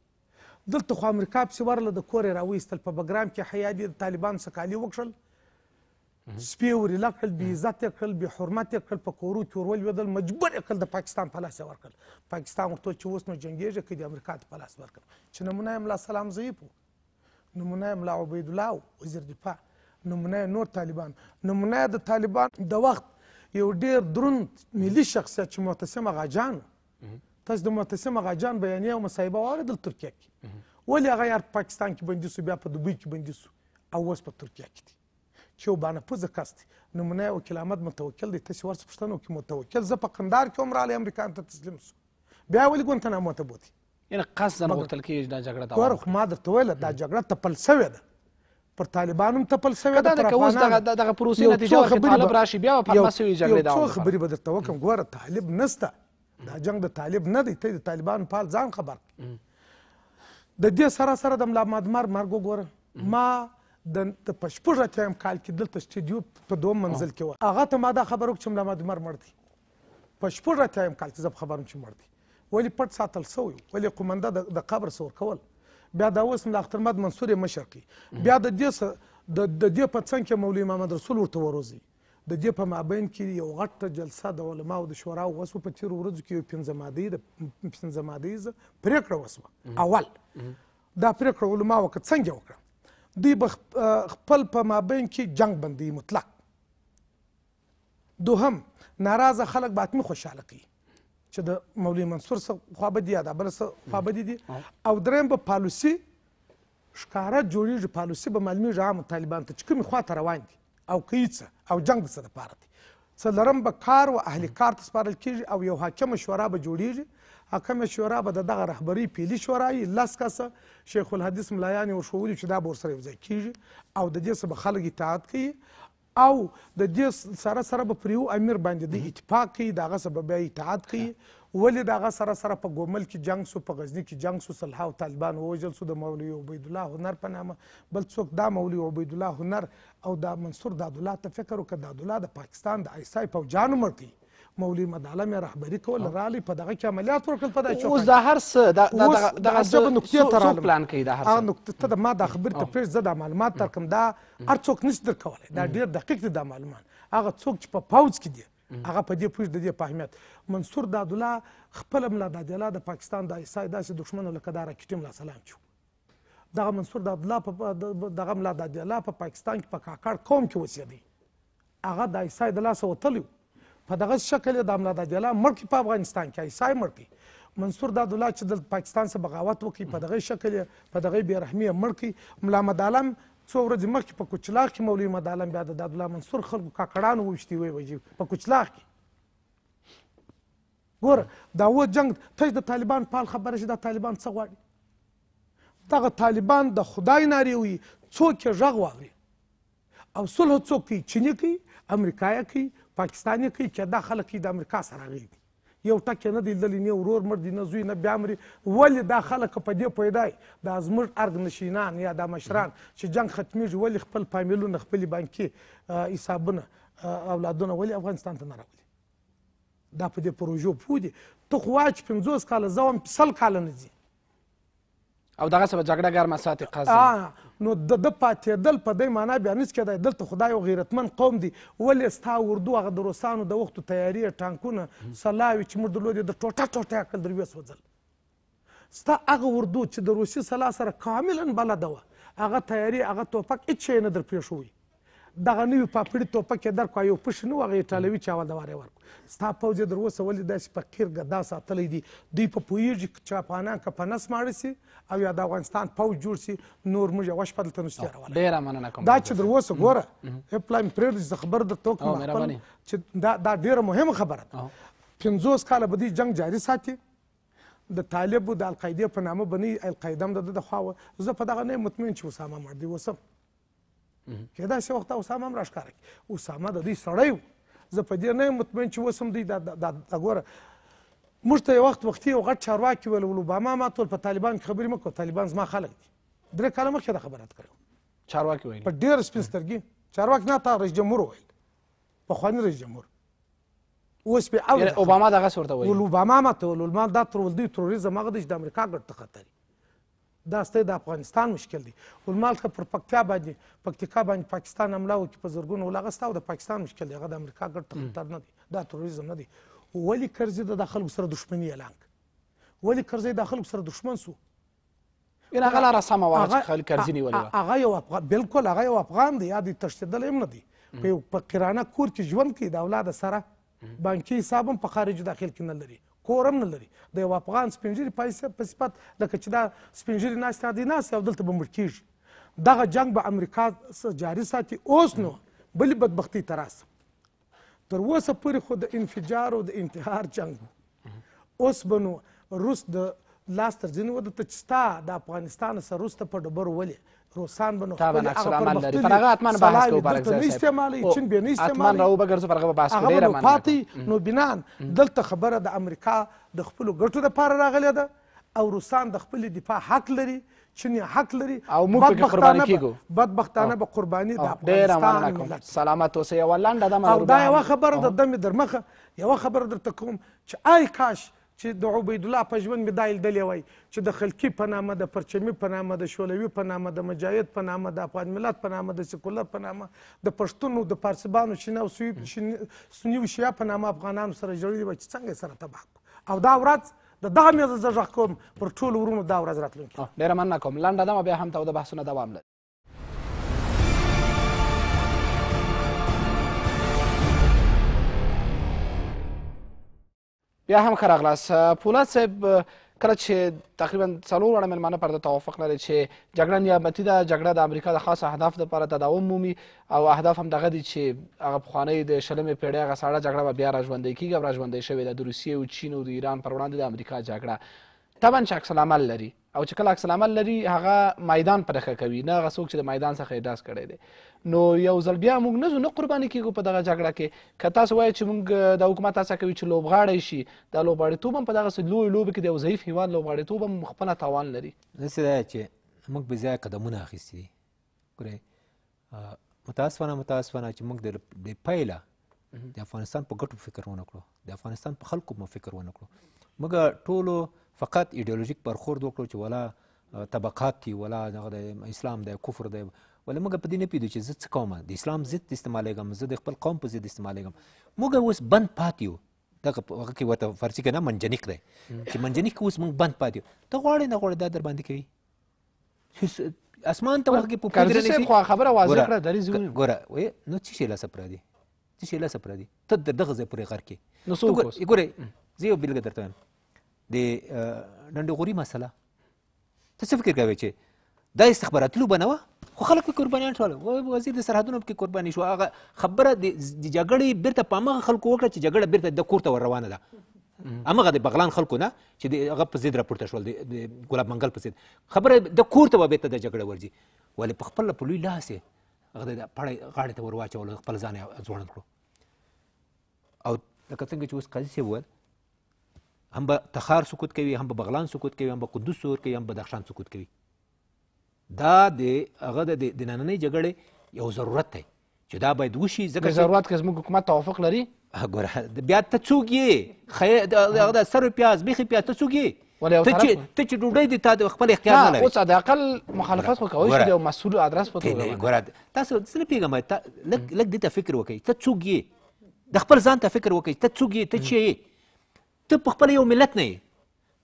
دلته خو امریکا پسې ورله د کور یې راویستل په بګرام کې حیا دي د طالبانو څه کالي وکښل سپي یې ورېله کړل بې عزت یې کړل بې حرمت یې کړل په کورو کې ور ولوېدل مجبور یې کړل د پاکستان په لاس یې ورکړل پاکستان ورته چې اوس نو جنګېږي که د امریکا ته په لاس ورکړل چې نمونه یې ملا سلام ضعیف و نمونه یې ملا عبیدالله وزیر دفاع نمونه نور طالبان نمونه د طالبان د وخت یو ډیر دروند ملي شخصیت چې معتصم غاجان تاسو د معتصم غاجان بیانیه او مصاحبه واردل ترکیه کې ولی هغه یار پاکستان کې بندي سو بیا په دوبۍ کې بندي سو او اوس په ترکیه کې دی چې یو باندې پوزه کاست نمونه وکیل احمد متوکل دی تاسو ورڅ پښتنو کې متوکل زه په قندار کې عمر علي امریکا ته تسلیم سو بیا ولې ګونته نه موته بوتي یعنی قصدن غوښتل کېږي دا جګړه دا ورخ ما درته ویله دا جګړه تپل سوې ده پر طالبانو تپل سوی ده که اوس دغه دغه پروسې نتیجه واخلي طالب راشي بیا به پرمه سوې جګړې دوام یو څو خبرې به درته وکړم ګوره طالب نسته دا جنگ د طالب نه دی ته د طالبانو پال ځان خبر د دې سره سره د ملا مادمر مرګ وګوره ما د پشپږ اتیم کال کې دلته سټډیو په دوم منزل کې و هغه ته ما دا خبر وکړ چې ملا مادمر مړ دی پشپږ اتیم کال کې زه خبرم چې مړ دی ولې پټ ساتل سوی ولې قومنده د قبر سور کول بیا دا اوس ملا اختر محمد منصور مشرقي بیا د دې د دې په څنګ کې مولوي محمد رسول ورته وروزي د دې په مابین کې یو غټه جلسه د علماو د شورا او وسو په تیر ورځو کې یو پنځه ماده د پنځه ماده پریکړه وسوه اول دا پریکړه علماو که څنګه وکړه دوی به خپل په مابین کې جنگ بندي مطلق دوهم ناراضه خلک به اتمی خوشحاله کوي چې د مولوي منصور څخه خوابدي یا د بل څه خوابدي دي او درېم به پالیسي ښکاره جوړېږي پالیسي به معلومېږي عامو طالبانو ته چې کومې خواته روان دي او کوي څه او جنګ د څه دپاره دی څلورم به کار و اهل کار ته سپارل کېږي او یو حاکمه شورا به جوړېږي حاکمه شورا به د دغه رهبرۍ پیلي شورا یي لس کسه شیخ الحدیث ملایان یې ورښولي چې دا به ورسره یو ځای کېږي او د دې څه به خلک اطاعت کوي او د دې سره سره به پر یو امیر باندې د اتفاق کوي د هغه سبب بیا اطاعت کوي ولې د هغه سره سره په ګومل کې جنگ سو په غزنی کې جنگ سو صلحا او طالبان ووژل سو د مولوي عبید الله هنر په نامه بل څوک دا مولوي عبید الله هنر او دا منصور دادالله ته فکر وکړه دادالله د پاکستان د ایسای پوجانو مړ کوي مولوي مدعلم یې رهبري کوله رالی په دغه کې عملیات وکړل په دغه اوس دا هر څه دا دغه عجبه نکتې ته رالم پلان کوي دا هر څه نکتې ته ما دا خبرې ته پرېږد زه دا معلومات درکړم دا هر څوک نشي درکولی دا ډېر دقیق دي دا معلومات هغه څوک چې په پوځ کې دي هغه په دې پوه د دې په اهمیت منصور دادالله خپله ملا دادالله د پاکستان د ایسای داسې دښمنو لکه دا راکټي ملا سلام چې دغه منصور دادالله دغه ملا دادالله په پاکستان کې په کاکړ قوم کې اوسېدی هغه د ایسای د لاسه وتلی و په دغه شکل د املا دجله مړکې په افغانستان کې ایسای مړکې منصور دادالله چې د پاکستان څخه بغاوت وکړي په دغه شکل په دغه بېرحمي یې مړکې ملا مدالم څو ورځې مخکې په کوچلاغ کې مولوي مدالم بیا د دادالله منصور خلکو کاکړانو وویشتي وی وژي په کوچلاغ کې ګوره دا و جنگ تش د طالبان پال خبره چې دا طالبان څه غواړي دغه طالبان د خدای نارې وي څوک یې غږ واوري او صلح څوک کوي چینې کوي امریکایه کوي پاکستاني کوي چې دا خلک د امریکا سره راغلي دي یو ټک یې نه دی لیدلی نه ورور مړ دی نه زوی نه بیا مري ولې دا خلک په دې پیدای دا زموږ ارګ نشینان یا دا مشران چې جنگ ختمیږي ولې خپل فامیلونه خپل بانکي حسابونه اولادونه ولې افغانستان ته نه راولي دا په دې پروژو پوه دي ته خو وایه چې پنځوس کاله زه هم سل کاله نه ځي او دغسې به جګړه ګرمه ساتي قضا نو د د پاتېدل په دې معنا بیا نس کېدای دلته خدای یو غیرتمن قوم دی ولې ستا اردو هغه د روسانو د وختو تیاری ټانکونه سلاوي چې موږ درلودې د ټوټه ټوټه عقل در وسوځل ستا هغه اردو چې د روسي سلا سره کاملا بلده وه هغه تیاری هغه توپک هېڅ شی نه در پرېښوي دغه نوي پاپړي توپک یې درکړه یو پښ نه و هغه ایټالوي چاول دوارې ورکړه ستا پوځ یې تر اوسه ولې داسې فقیر ګدا ساتلی دی دوی په پوهېږي چې افغانان که په نس ماړه سي او یا د افغانستان پوځ جوړ سي نور موږ یوه شپه دلته نشو تېرولی ډېره مننه کوم دا چې تر اوسه ګوره اپلاین پرېږدي زه خبر درته وکړم چې دا دا ډېره مهمه خبره ده پنځوس کاله به دوی جنګ جاري ساتي د طالبو د القاعدې په نامه بني القاعده هم د ده د خوا زه په دغه نه یم مطمئن چې اسامه مړ دی اوس هم کېدای شي وخت اسامه هم راښکاره کړي اسامه د دوی سړی و زه په دې نه یم مطمئن چې اوس هم دوی دا ګوره موږ ته یو وخت وختي یو غټ چارواکي ویل ول اوباما ما ته په طالبان کې خبرې مه کوه طالبان زما خلک دي درې کاله مخکې دا خبره کړې چارواکي ویل په ډېر سپین سترګي چارواکي نه تا رئیس جمهور ویل پخواني رئیس جمهور اوس په اول اوباما دغه څه ورته ویل اوباما ماته ول ما دا تر ول دوی تروریزم هغه دی چې د امریکا ګټ ته خطر دا ستې د افغانستان مشکل دی ولمالته پر پکتیا باندې پکتیکا باندې پاکستان حمله وکړي په زرګونو ولاغسته او د پاکستان مشکل دی هغه د امریکا ګډ خطر نه دی دا تروریزم نه دی ولې کرزي د خلکو سره دښمني اعلان ولې کرزي د خلکو سره دښمن سو ان هغه لاره سمه وه چې خلک کرزي نیولې هغه یو افغان بالکل هغه یو افغان دی یا د تښتېدل هم نه دی په یو په قرانه کور کې ژوند کوي د اولاد سره بانکي حساب هم په خارج داخل کې نه لري کور هم نه لري د یو افغان سپین ږیري په صفت لکه چې دا سپین ږیري ناست دی ناست او دلته به مړ کېږي دغه جنګ به امریکا جاري ساتي اوس نو بلې بدبختۍ ته راسه تر اوسه پورې خو د انفجار او د انتحار جنګ اوس به نو روس د لاس تر ځینې ودته چې ستا د افغانستان سره روس ته په ډبرو ولې روسان به نو طبعا عکس العمل لري پر هغه حتما بحث کوو بارک صاحب استعمالي چین به نه استعمالي حتما راو بګرځو پر هغه بحث کوو ډیره مننه پاتې نو بنان دلته خبره د امریکا د خپل ګټو لپاره راغلی ده او روسان د خپل دفاع حق لري چین حق لري او موږ به قرباني کیږو بدبختانه به قرباني د افغانستان سلامت اوسئ یوه لنډه دمه او دا یوه خبره د دمې درمخه یوه خبره درته کوم چې ای کاش چې د عبید الله په ژوند مې دا لیدلی وای چې د خلقي په نامه د پرچمي په نامه د شوروي په نامه د مجاهد په نامه د افغان ملت په نامه د سکولر په نامه د پښتنو د پارسبانو شینه او سني او شیعه په نامه افغانانو سره جوړېدي وه چې څنګه یې سره تباه او دا ورځ د دغه مېزه زه غږ کوم پر ټولو ورونو دا ورځ راتلونکې ډېره مننه کوم لنډه دمه بیا هم توده بحثونه دوام لري بیا هم ښه راغلاست پولاد صاحب کله چې تقریبا څلور واړه میلمانه پر د توافق لري چې جګړه نیابتي ده جګړه د امریکا د خاص اهداف دپاره تداوم مومي او اهداف هم دغه دي چې هغه پخوانۍ د شلمې پېړۍ هغه ساړه جګړه به بیا راژوندی کېږي او راژوندی شوې ده د روسیې او چین او د ایران پر وړاندې د امریکا جګړه طبعا چې عکس العمل لري او چې کله عکس العمل لري هغه میدان پرخه کوي نه هغه څوک چې د میدان څخه اډاس کړی دی نو یو ځل بیا موږ نه نه قرباني کیږو په دغه جګړه کې که تاسو وایئ چې موږ د حکومت هڅه کوي چې لوبغاړی شي دا لوبغاړیتوب هم په دغسې لویو لوبو کې د یو ضعیف هېواد لوبغاړیتوب هم خپله تاوان لري داسې دی چې موږ بې ځایه قدمونه اخیستي دي ګورئ متاسفانه متاسفانه چې موږ د پیله د افغانستان په ګټو فکر ونه کړو د افغانستان په خلکو مو فکر ونه کړو موږ ټولو فقط ایډیالوژیک برخورد وکړو چې ولا طبقات دي ولا دغه د اسلام دی کفر دی ولې موږ په دې نه پوهېدو چې زه څه کوم د اسلام ضد استعمالېږم زه د خپل قوم په ضد استعمالېږم موږ اوس بند پاتې یو دغه هغه کې ورته فارسي کې نه منجنیک دی چې منجنیک اوس موږ بند پاتې ته غواړې نه غواړې دا در باندې کوي اسمان ته وخت کې په خبره واضح کړه درې زونه ګوره نو څه شي لاسه پردي څه شي لاسه پردي ته دغه ځای پورې غر کې نو څه وکړو ګوره زه یو بېلګه درته وایم د ډنډغوري مسله ته څه فکر کوئ چې دا استخباراتي لوبه نه وه خو خلک قربانیان شول وزیر د سرحدونو پکې قرباني شو هغه خبره د جګړې بیرته په هماغه خلکو وکړه چې جګړه بیرته د کور ته ور روانه ده هماغه د بغلان خلکو نه چې هغه په ضد راپورته شول د ګلاب منګل په ضد خبره د کور ته به بیرته د جګړه ورځي ولې په خپله په لوی لاس یې هغه د پړی غاړې ته ور واچول خپل ځان یې ځوړند کړو او لکه څنګه چې اوس قاضي صاحب وویل هم به تخار سقوط کوي هم به بغلان سقوط کوي هم به قدوس سقوط کوي هم بدخشان سقوط کوي دا د هغه د نننۍ جګړې یو ضرورت دی چې دا باید وشي ځکه ضرورت که زموږ حکومت توافق لري ګوره بیا ته څوک یې هغه د سر پیاز بیخي پیاز ته څوک یې ته چې ډوډۍ دي تا د خپل اختیار نه لري اوس د اقل مخالفت خو کوی شي د مسؤول ادرس په توګه ګوره تاسو څه پیغام لګ لګ دې ته فکر وکړئ ته څوک یې د خپل ځان ته فکر وکړئ ته څوک یې ته چی یې ته په خپل یو ملت نه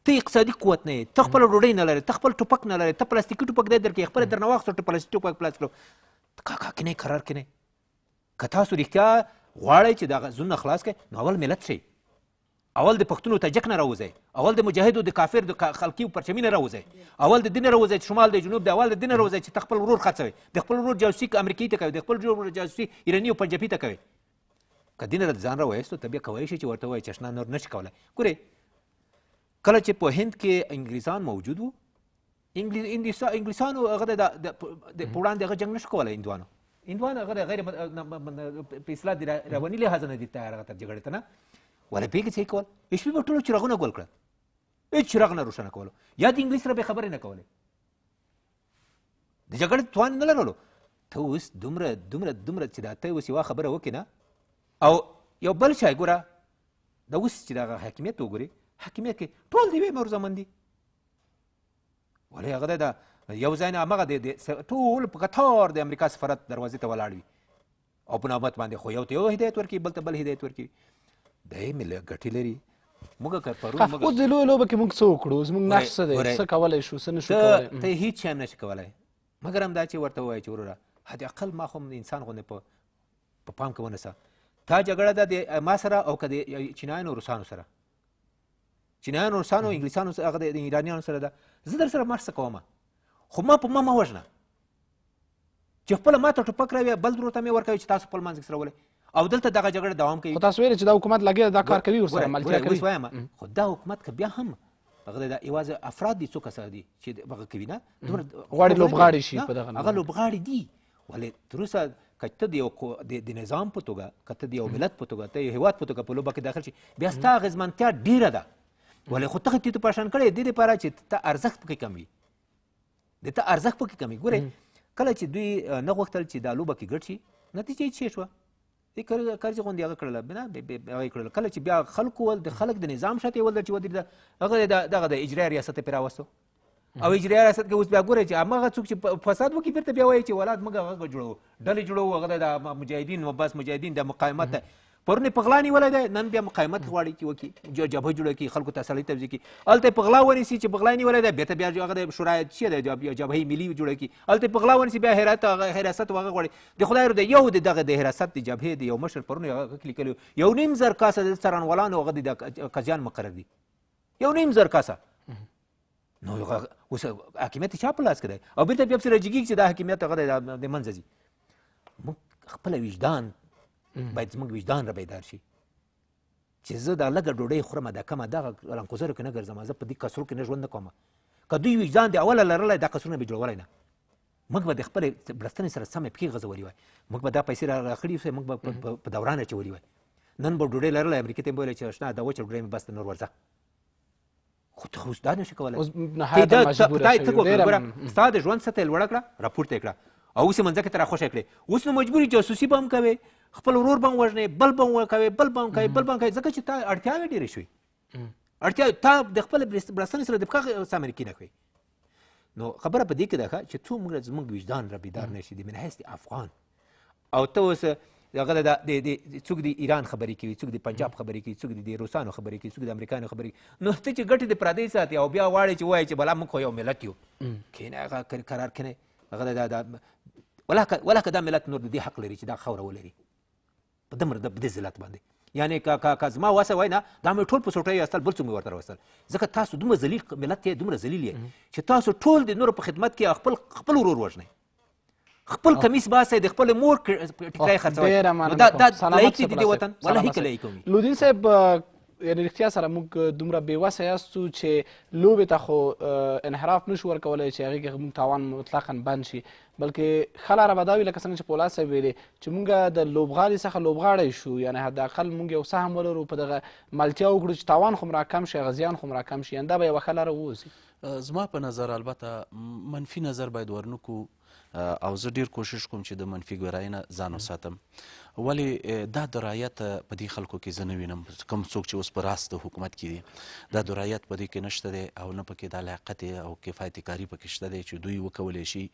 ته اقتصادي قوت نه ته خپل ډوډۍ نه لري ته خپل ټوپک نه لري ته پلاستیکي ټوپک دی درکې خپل درنه واخېستو پلاستیکي ټوپک پلاس کړو کاکا کینې قرار کینې که تاسو رښتیا غواړئ چې دغه زونه خلاص کړئ نو اول ملت شئ اول د پښتون او تاجک نه راوځي اول د مجاهدو د کافر د خلقي پرچمي نه راوځي اول د دین راوځي شمال د جنوب د اول د دین راوځي چې تخپل ورور خاصوي د خپل ورور جاسوسي امریکایي ته کوي د خپل ورور جاسوسي ایرانی او پنجابي ته کوي که دین را د ځان راوایستو ته بیا کولی شي چې ورته ووایي چې اشنا نور نشي کولی ګورئ کله چې په هند کې انګلیسان موجود وو انګلیسانو هغه د په وړاندې هغه جنګ نشو کولی هندوانو هندوان هغه غیر په اصلاح د رواني لحاظ نه دي تیار هغه تر جګړې ته نه ولا پېږي څه یې کول یشپې به ټولو چراغونه ګل کړل هېڅ چراغ نه روښانه کولو یا د انګلیس سره به خبرې نه کولې د جګړې توان نه لرلو ته اوس دومره دومره دومره چې دا ته اوس یوه خبره وکړې نه او یو بل شی ګوره د اوس چې دغه حاکمیت وګورې حاکمیت کې ټول د یوې مبارزه مند دي ولې هغه دی د یو ځای نه همغه دی ټول په قطار د امریکا سفارت دروازې ته ولاړ وي او په نوبت باندې خو یو ته یو هدایت ورکوي بل ته بل هدایت ورکوي دی مې ګټې لري موږ که پرون موږ اوس د لویه لوبه کې موږ څه وکړو زموږ نقش څه دی څه کولی شو څه نشو ته هیڅ شی نشي کولی مګر همدا چې ورته ووایه چې وروره حد اقل ما خو انسان غوندې په پام کې ونیسه دا جګړه ده د ما سره او که د چینایانو روسانو سره چینایانو روسانو انګلیسانو هغه د ایرانیانو سره ده زه در سره مرسته کوم خو ما په ما مه وژنه چې خپله ما ته ټوپک راوي بل ورور ته مې ورکوي چې تاسو خپل منځ سره ولئ او دلته دغه جګړه دوام کوي خو تاسو ویلې چې دا حکومت لګیا دا کار کوي ورسره ملتیا کوي وایم خو دا حکومت که بیا هم هغه د یوازې افراد دي څو کسه دي چې هغه کوي نه غواړي لوبغاړي شي په دغه هغه لوبغاړي دي ولې تر اوسه کته دی یو د نظام په توګه کته دی یو ملت په توګه ته یو هیواد په توګه په لوبه کې داخل شي بیا ستا اغېزمنتیا ډیره ده ولې خو تخې ټیټو پاشان کړی دې دپاره چې ته ارزښت پکې کم وي د ته ارزښت پکې کم وي ګورئ کله چې دوی نه غوښتل چې دا لوبه کې ګډ شي نتیجه یې څه شوه کرځي غوندې هغه کړله بنا هغه یې کړله کله چې بیا خلکو ول د خلک د نظام شاته یې ول چې ودرېده هغه دغه د اجرایه ریاست پرې راوستو او اجرایه ریاست کې اوس بیا ګورئ چې هماغه څوک چې فساد وکړي بېرته بیا وایي چې ولاد موږ هغه جوړو ډلې جوړو هغه د مجاهدین و بس مجاهدین د مقاومت پرون یې پغلا نیولی دی نن بیا مقاومت غواړي چې وکړي جو جبهه جوړه کړي خلکو ته سړی توضیح کړي هلته یې پغلا ونیسي چې پغلا نیولی دی بېرته بیا هغه د شورا شی دی جبهه ملي جوړه کړي هلته یې پغلا ونیسي بیا هرات حراست هغه غواړي د خدای رو د یو د دغه د حراست د جبهې د یو مشر پرون هغه لیکلی یو نیم زر کاسه د څارنوالانو هغه د قضیان مقرر دي یو نیم زر کاسه نو اوس حاکمیت چا په لاس کې دی او بیرته بیا پسې راجګېږي چې دا حاکمیت هغه دی د منځه ځي موږ خپله وجدان باید زموږ وجدان را بیدار شي چې زه دا لږه ډوډۍ خورم دا کمه دغه لنکوزرو کې نه ګرځم زه په دې کسرو کې نه ژوند نه کوم که دوی وجدان دی اوله لرلی دا کسرونه به جوړولی نه موږ به د خپل بلستنې سره سمې پکې غځولې وای موږ به دا پیسې راخړي اوسې موږ به په دوران اچولې وای نن به ډوډۍ لرله امریکې ته مې ویلې چې اشنا دا وچه ډوډۍ مې بس ته نور ورځه خو ته اوس دا نشې کولی ته کوکړه ګوره ستا د ژوند سطح یې لوړه کړه راپورته یې کړه او اوس یې منځکې ته راخوشی کړې اوس نو مجبور جاسوسي به هم کوې خپل ورور به هم وژنې بل به هم کوې بل به هم کوې بل به هم کوې ځکه چې تا اړتیاوې ډېرې شوې اړتیا تا د خپل بړستنې سره د پښه سامانه کې نه کوې نو خبره په دې کې ده چې څو موږ زموږ وجدان را بیدار نه شي د من حیث افغان او ته اوس هغه د څوک د ایران خبرې کوي څوک د پنجاب خبرې کوي څوک د روسانو خبرې کوي څوک د امریکایانو خبرې نو ته چې ګټې د پردی ساتي او بیا واړې چې وایي چې بلا موږ خو یو ملت یو کښېنه هغه قرار کښېنه هغه ولاکه دا ملت نور د دې حق لري چې دا خاوره ولري په دمر د دې ذلت باندې یعنی که که که زما وسه وای نه دا مې ټول په سوټیو ایستل بل څومره ورته راوستل ځکه تاسو دومره ذلیل ملت یې دومره ذلیل یې چې تاسو ټول د نورو په خدمت کې خپل خپل ورور وژنئ خپل کمیس باسه د خپل مور ټیکای خرڅوي دا دا لایق دي د وطن ولا هیڅ لایق وي لودین صاحب یعنی رښتیا سره موږ دومره بېوسه یاستو چې لوبې ته خو انحراف نشو ورکولی چې هغې کې موږ تاوان مطلقا بند شي بلکې ښه لاره به دا وي لکه څنګه چې پولاد صاحب ویلې چې موږ د لوبغاړي څخه لوبغاړی شو یعنې حداقل موږ یو څه هم ولرو په دغه ملتیا وکړو چې تاوان خو راکم شي هغه زیان خو راکم شي یعنې دا به یوه ښه لاره ووځي زما په نظر البته منفي نظر باید ورنکو او زه ډیر کوشش کوم چې د منفي ګرای نه ځان وساتم ولی دا درایت په دې خلکو کې زه نه وینم کوم څوک چې اوس په راست د حکومت کې دي دا درایت په دې کې نشته دی او نه پکې د لیاقت او کفایت کاری پکې شته دی چې دوی وکولی شي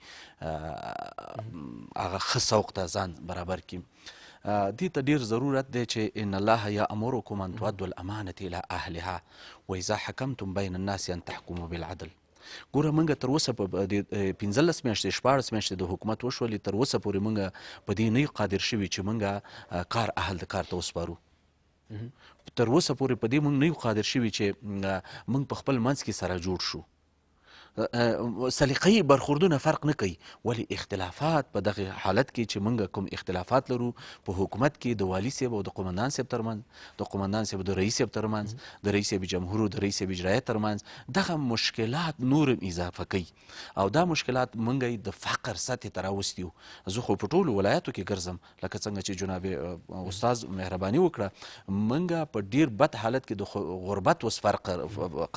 هغه ښه سوق ته ځان برابر کړي دې ته ډیر ضرورت دی چې ان الله یا امرکم ان تؤدوا الامانه الى اهلها واذا حكمتم بين الناس ان تحكموا بالعدل ګوره موږ تر اوسه په پنځلس میاشتې شپاړس میاشتې د حکومت وشولې تر اوسه پورې موږ په دې نه قادر شوي چې موږ کار اهل د کار ته وسپارو تر اوسه پورې په دې موږ نه یو قادر شوي چې موږ په خپل منځ کې سره جوړ شو سلیقي برخوردونه فرق نه کوي ولی اختلافات په دغه حالت کې چې موږ کوم اختلافات لرو په حکومت کې د والي صاحب او د قومندان صاحب ترمنځ د قومندان صاحب د رئیس صاحب ترمنځ د رئیس صاحب جمهور او د رئیس صاحب اجرایه ترمنځ دغه مشکلات نورم اضافه کوي او دا مشکلات موږ د فقر سطح ته راوستیو زه خو په ټولو ولایاتو کې ګرځم لکه څنګه چې جناب استاد مهرباني وکړه موږ په ډیر بد حالت کې د غربت وس فرق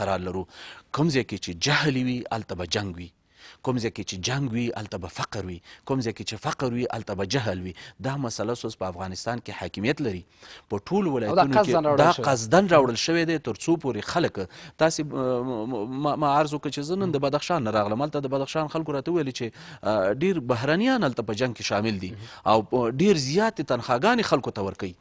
قرار لرو کوم ځای کې چې جهل وي الته به جنگ وي کوم ځای کې چې جنگ وي هلته به فقر وي کوم ځای کې چې فقر وي هلته به جهل وي دا مسله اوس په افغانستان کې حاکمیت لري په ټولو ولایتونو کې دا قصدن راوړل شوی دی تر څو پورې خلک تاسې ما عرض وکړه چې زه نن د بدخشان نه راغلم هلته د بدخشان خلکو راته ویلي چې ډیر بهرانیان هلته په جنگ کې شامل دي او ډیر زیات تنخواګانې خلکو ته ورکوي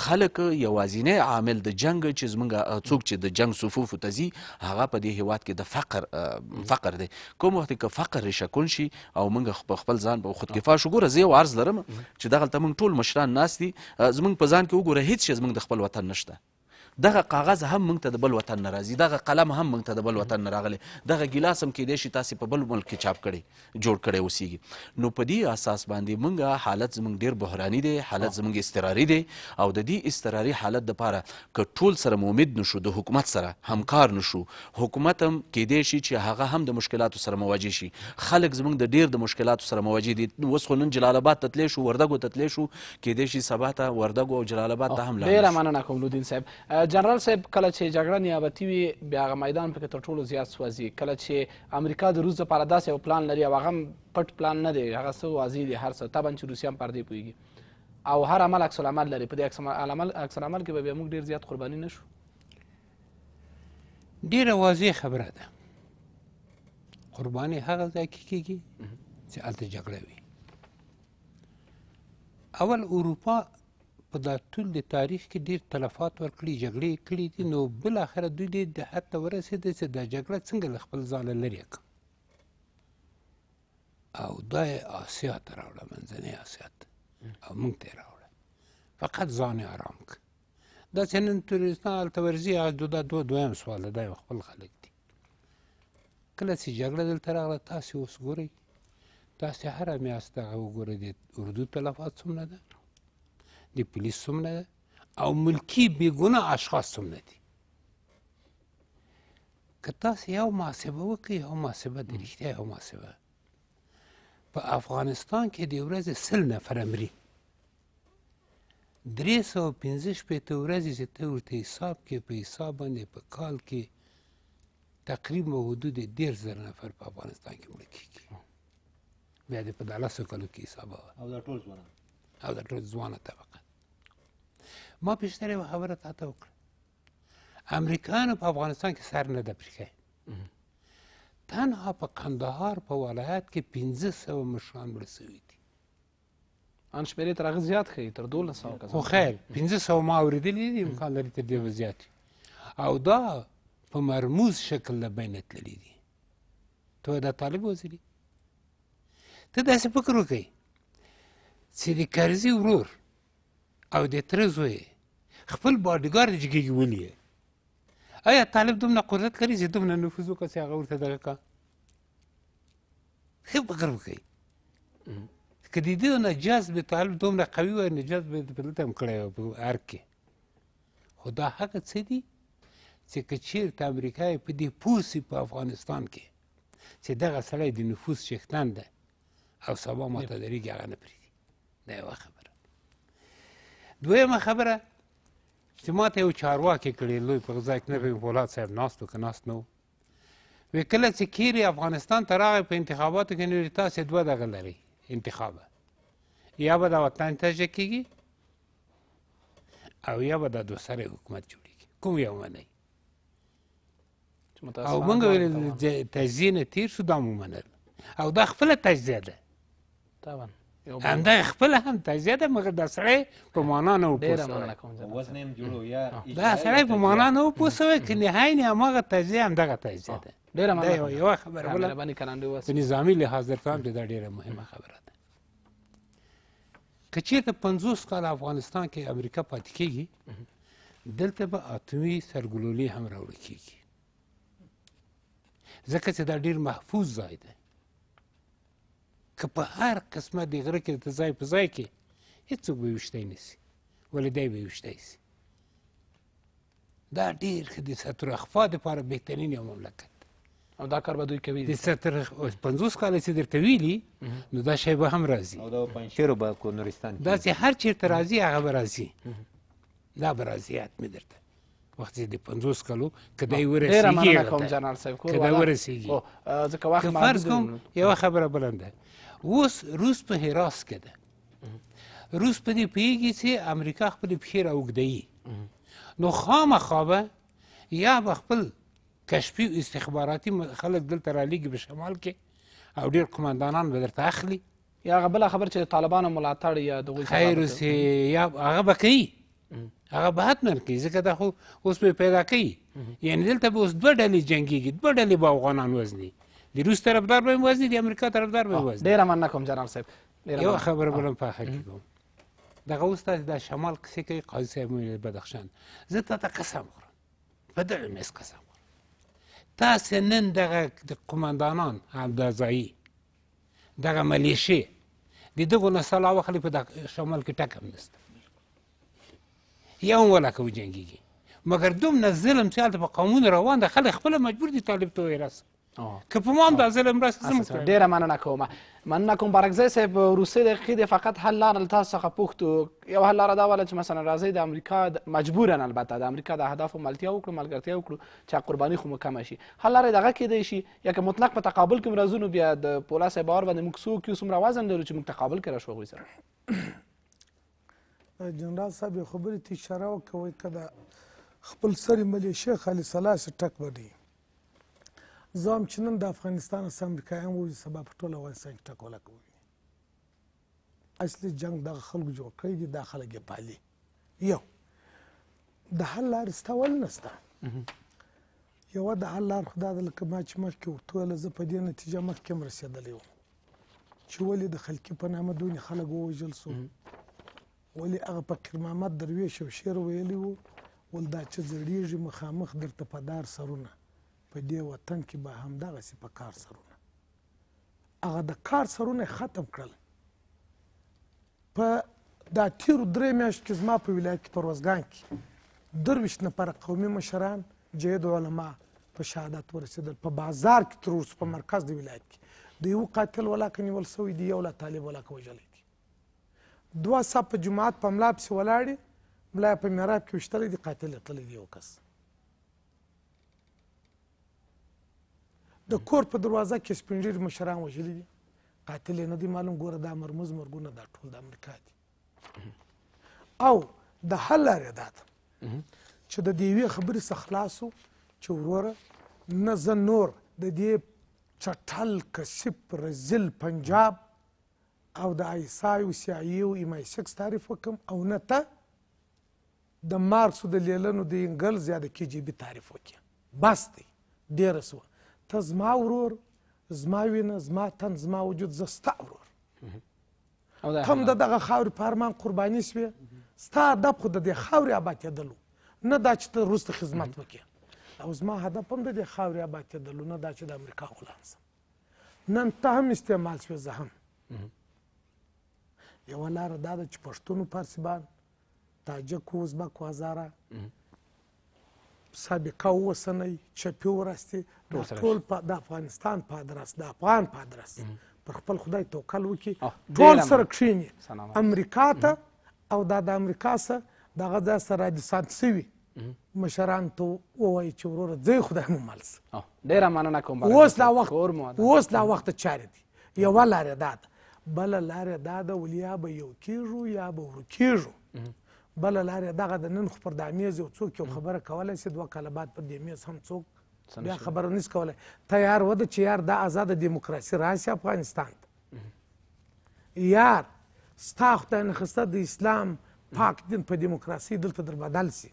خلک یوازینی عامل د جنگ چې زمونږ څوک چې د جنگ صفوف ته ځي هغه په دې هیواد کې د فقر فقر دی کوم وخت که فقر شکون شي او موږ په خپل ځان به خودکفا شو ګوره زه یو عرض لرم چې دغلته موږ ټول مشران ناست دي زموږ په ځان کې وګوره هیڅ شی زموږ د خپل وطن نشته دغه کاغذ هم موږ ته د بل وطن نه راځي دغه قلم هم موږ ته د بل وطن نه راغلی دغه ګیلاس هم کیدای شي تاسې په بل ملک کې چاپ کړی جوړ کړی اوسیږي نو په دې اساس باندې موږ حالت زموږ ډیر بحراني دی حالت زموږ اضطراري دی او د دې اضطراري حالت دپاره که ټول سره مومد نشو د حکومت سره همکار نشو حکومت هم کیدای شي چې هغه هم د مشکلاتو سره مواجه شي خلک زموږ د ډیر د مشکلاتو سره مواجه دي اوس خو نن جلال آباد ته تللی شو وردګو ته تللی شو کیدای شي سبا ته وردګو او جلال آباد ته هم لاړ ډیره مننه کوم لودین صاحب جنرال صاحب کله چې جګړه نیابتي وي بیا هغه میدان پکې تر ټولو زیات سوځي کله چې امریکا د روس دپاره داسې یو پلان لري او هغه هم پټ پلان نه دی هغه څه واضح دی هر څه طبعا چې روسیه هم پر دې پوهېږي او هر عمل عکس العمل لري په دې عکس العمل کې به بیا موږ ډېر زیات قرباني نه شو ډېره واضح خبره ده قرباني هغه ځای کې کېږي چې هلته جګړه وي اول اروپا په دا ټول د تاریخ کې ډیر تلفات ورکړي جګړې کړي دي نو بل اخر دوی دې د هرته ورسېدې چې دا جګړه څنګه خپل ځان لري او دا آسیا ته راوړه منځنۍ آسیا ته او موږ ته راوړه فقط ځان یې ارام کړ دا چې نن تورېستان هلته ورځي هغه دا دوه دویم سوال دی دا یو خپل خلک دي کله چې جګړه دلته راغله تاسې اوس ګورئ تاسې هره میاشت هغه وګورئ د اردو تلفات څومره ده د پولیس څومره ده او ملکی بېګناه اشخاص څومره دي که تاسې یو محاسبه وکړئ یو محاسبه د رښتیا یو محاسبه په افغانستان کې د ورځې سل نفره مري درې سوه پنځه شپېته ورځې چې ته ورته حساب کې په حساب باندې په کال کې تقریبا حدود دېرش زره نفر په افغانستان کې مړه کېږي بیا دې په دلسو کالو کې حسابه او دا ټول ځوانان او دا ټول ځوانه طبقه ما پیشتر یوه خبره تاته وکړه امریکایانو په افغانستان کې سر نه ده پرېښی تنها په قندهار په ولایت کې پنځه سوه مشران مړه سوي دي ان شمېرې تر هغه زیات ښیي تر دولس سوه کسان خو خیر پنځه سوه ما اورېدلي دي امکان لري تر دې به زیات او دا په مرموز شکل له بینه تللي دي ته دا طالب وزیري ته داسې فکر وکړئ چې د کرزي ورور او د تره زوی خپل باډیګارد جګیږي ولي آیا طالب دومره قدرت لري چې دومره نفوذ وکړي چې هغه ورته دغه کا ښه فکر وکړي که د دې نه جذب طالب دومره قوي وای نو جذب دلته هم کړی وای په هر کې خو دا هغه څه دي چې که چېرته امریکا یې په دې پوه په افغانستان کې چې دغه سړی د نفوذ څښتن ده او سبا ماته درېږي هغه نه پرېږدي دا یوه خبره دویمه خبره چې ماته یو چارواکي کړی لوی په غذا کې نه پوهېږم فولاد صاحب ناست و که ناست نه و وی کله چې کیری افغانستان ته راغی په انتخاباتو کې نو تاسې دوه دغه لرئ انتخابه یا به دا وطن تجه کیږي او یا به دا دوسری حکومت جوړېږي کوم یو منئ او موږ ویل تجزیه نه تیر شو دا مو منل او دا خپله تجزیه ده طبعا همدا خپل هم تجزیه ده مګر د سړی په معنا نه وپوسوئ دا سړی په معنا نه وپوسوئ که نهایې هماغه تجزیه همدغه تجزیه ده ډېره مننه یوه خبره بله په نظامي لحاظ درته هم چې دا ډېره مهمه خبره ده که چېرته پنځوس کاله افغانستان کې امریکا پاتې کېږي دلته به اتمي سرګلولي هم راوړل کېږي ځکه چې دا ډېر محفوظ ځای دی که په هر قسمه د غره کې ته ځای په ځای کې هیڅوک به یې ویشتی نه سي ولې دی به یې ویشتی سي دا ډېر ښه د سطرخفا دپاره بهترین یو مملکت او دا کار به دوی کوي د ستر 50 کال چې درته ویلي نو دا شی به هم راځي او دا پنځیرو به کو نورستان دا چې هر چیرته راځي هغه به راځي دا به راځي حتمي درته وخت د 50 کالو کدی ورسیږي ډیر مننه کوم جنرال صاحب کور کدی ورسیږي ځکه وخت فرض کوم یو خبره بلنده اوس روس په هراس کې ده روس په دې پیږي چې امریکا خپل پښې راوګدوي نو خامخا به یا به خپل کشفي او استخباراتي خلک دلته رالیږي په شمال کې او ډېر قمندانان به درته اخلي یا هغه بله خبر چې د طالبانو ملاتړ یا دغوی خیر یا هغه به کوي هغه به حتما کوي ځکه دا خو اوس به پیدا کوي یعنی دلته به اوس دوه ډلې جنګېږي دوه ډلې به افغانان وزني د روس طرفدار به وزنی د امریکا طرفدار به وزنی ډیر من نکوم جنرال صاحب یو خبره بلم په حق کوم دغه اوس تاسو د شمال کیسې کوي قاضي صاحب مې بدخشان زه تاته قسم خورم په دغه مس قسم خورم تاسو نن دغه د قماندانان عبدالزایی دغه ملیشې د دغو نه سلا واخلي په شمال کې ټک هم نشته یو ولکه وجنګېږي مګر دومره ظلم چې هلته په قومونو روان ده خلک خپله مجبور دي طالب ته ویرسم که په ما هم د ظلم مرسته زموږ کوي ډېره مننه کوم مننه کوم برکزی صاحب روسي د قید فقط حل لاره له تاسو څخه پوښتو یو حل لاره دا وله چې مثلا راځئ د امریکا مجبورا البته د امریکا د اهدافو ملتیا وکړو ملګرتیا وکړو چې قرباني خو مو کمه شي حل لاره دغه کیدی شي یا که مطلق په تقابل کې راځو نو بیا د پولا صاحب اور باندې موږ څوک یو څومره وزن لرو چې موږ تقابل کې راشو هغوی سره جنرال صاحب خبرې ته اشاره وکوئ که د خپل سرې ملیشیا خالص سلاس ټک به زه هم چې نن د افغانستان څخه امریکایان ووځي سبا په ټول افغانستان کې ټکوله کوي اصلي جنگ دغه خلکو جوړ کړی دي دا خلک یې پالي یو د حل لارې ستا ولې نه سته یوه د حل لار خو دا ده لکه ما چې مخکې ورته ویله زه په دې نتیجه مخکې هم رسېدلی وم چې ولې د خلکي په نامه دونې خلک ووژل سو ولې هغه فقیر محمد درویش یو شعر ویلی و ول دا چې زړېږي مخامخ درته په دار سرونه په دې وطن کې به همدغسې په کار سرونه هغه د کار سرونه ختم کړل په دا تیرو درې میاشتو کې زما په ولایت کې په روزګان کې درویشت نفره قومي مشران جید علما په شهادت ورسېدل په بازار کې تر اوسه په مرکز د ولایت کې د یو قاتل ولاکه نیول سوی دی یو لا طالب ولاکه وژلی دی دوه سا په جماعت په ملا پسې ولاړې ملا یې په میراب کې ویشتلی دی قاتل یې تللی دی یو کس د کور په دروازه کې سپین ږیري مشران وژلي دي قاتل یې نه دی معلوم ګوره دا مرموز مرګونه دا ټول د امریکا دي او د حل لارې دا ده چې د دې یوې خبرې څخه خلاص چې وروره نه زه نور د دې چټل کسب برزیل پنجاب او د ایسای او سی ای او ایم ای 6 تعریف وکم او نه ته د مارکس د لیلنو د انګلز یا د کی جی بی تعریف وکي بس دی ډیر سو ته زما ورور زما وینه زما تن زما وجود زه ستا ورور ته هم د دغه خاورې په ارمان قرباني سوې ستا هدف خو د دې خاورې اباد کېدل نه دا چې ته وروسته خدمت وکړې او زما هدف هم د دې خاورې اباد کېدل نه دا چې د امریکا غلام سم نن ته هم استعمال سوې زه هم یوه لاره دا ده چې پښتون و پارسیبان تاجک و ازبک و هزاره سابقه اوسنۍ چپي ورستي دا ټول د افغانستان په ادرس د افغان په ادرس پر خپل خدای توکل وکړي ټول سره کښیني امریکا ته او دا د امریکا سره دغه ځای سره راډیسانت سوي مشران ته ووایي چې وروره ځئ خدای مو مل سه ډېره مننه کوم اوس دا وخت اوس دا وخت چارې دي یوه لاره دا ده بله لاره دا ده ولې یا به یو کېږو یا به ورو کېږو بله لاره دغه د نن خو پر د امیز یو څوک یو خبره کولی سي دوه کاله بعد پر د امیز هم څوک بیا خبره نسي کولی ته یار وده چې یار دا آزاده دیموکراسي راسي افغانستان ته یار ستا خدای نخسته د اسلام پاک دین په دیموکراسي دلته در بدل سي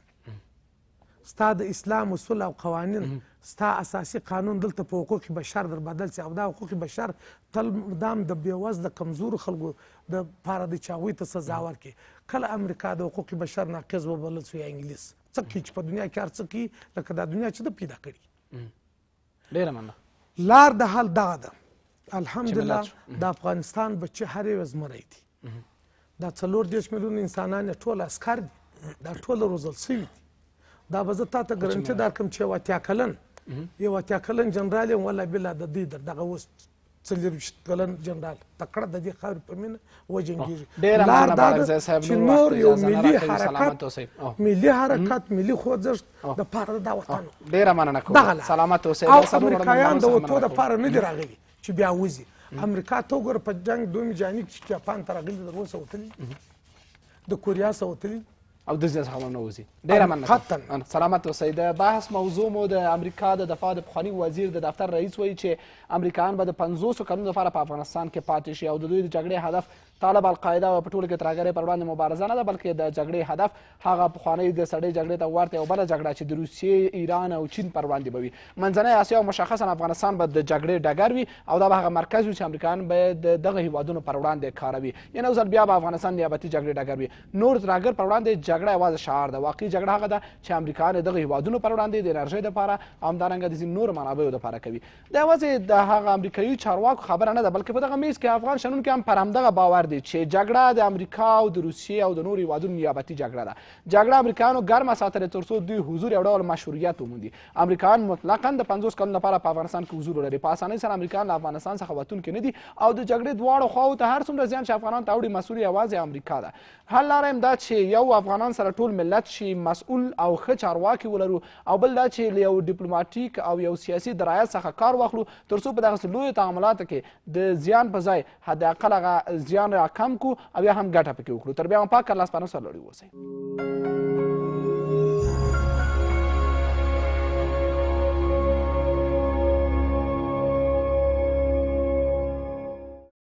ستا د اسلام اصول او قوانین ستا اساسي قانون دلته په حقوق بشر در بدل سي او دا حقوق بشر تل دام د بیوز د کمزور خلکو د پاره د چاوي ته سزا ورکړي کله امریکا د حقوق بشر ناقض وبلل سو یا انګلیس څه کی چې په دنیا کې هر څه کی لکه دا دنیا چې د پیدا کړي ډیره مننه لار د حل دغه ده الحمدلله د افغانستان بچي هر یو زمری دي دا څلور دیش میلیون انسانان ټول اسکر دي دا ټول روزل سوي دي دا به زه تا ته ګرنټي درکړم چې یو اتیا کلن یو اتیا کلن جنرال یم والله بالله د دې دغه اوس څلېرویشت کلن جنرال تکړه د دې خاورې په مینه وجنګېږي لار دا ده چې نور یو ملي حرکت ملي حرکت ملي خوځښت د پاره دا وطن ډېره مننه کوم سلامت اوسئ او امریکایان د وتو د پاره نه دي راغلي چې بیا وځي امریکا ته وګوره په جنګ دومي جانب چې جاپان ته راغلي تر اوسه وتلي د کوریا سره وتلي او د ځینې څخه نووزي ډېره مننه سلامت اوسئ د بحث موضوع مو د امریکا د دفاع د پخواني وزیر د دفتر رئیس وایي چې امریکایان به د پنځوسو کلونو لپاره په افغانستان کې پاتې شي او د دوی د جګړې هدف طالب القاعده او په ټولو کې ترهګرۍ پر وړاندې مبارزه نه ده بلکې د جګړې هدف هغه پخوانۍ د سړې جګړې ته ورته یو بله جګړه چې د روسیې ایران او چین پر وړاندې به وي منځنۍ اسیا او مشخصا افغانستان به د جګړې ډګر وي او دا به هغه مرکز وي چې امریکایان به د دغه هیوادونو پر وړاندې کاروي یعنې اوس ځل بیا به افغانستان نیابتي جګړې ډګر وي نور ترهګر پر وړاندې جګړه یوازې شعار ده واقعي جګړه هغه ده چې امریکایان دغه هیوادونو پر وړاندې د انرژۍ دپاره همدارنګه د ځینې نورو منابعو دپاره کوي دا یوازې د هغه امریکایي چارواکو خبره نه ده بلکې په دغه میز کې افغان شنونکي هم پر همدغه باور خبر دی چې جګړه د امریکا او د روسیې او د نورو هیوادونو نیابتي جګړه ده جګړه امریکایانو ګرمه ساتلې تر څو دوی حضور یو ډول مشروعیت وموندي امریکایان مطلقا د پنځوس کلونو لپاره په افغانستان کې حضور لري په اسانۍ سره امریکایان له افغانستان څخه وتونکي نه دي او د جګړې دواړو خواو ته هر څومره زیان چې افغانان ته اوړي مسؤول یوازې امریکا ده حل لاره هم دا چې یو افغانان سره ټول ملت شي مسؤول او ښه چارواکي ولرو او بل دا چې یو ډیپلوماټیک او یو سیاسي درایت څخه کار واخلو تر څو په دغسې لویو تعاملاتو کې د زیان په ځای حداقل هغه زیان را کم کو او یا هم ګټه پکې وکړو تر بیا هم پاک الله سپانه سره لړۍ اوسئ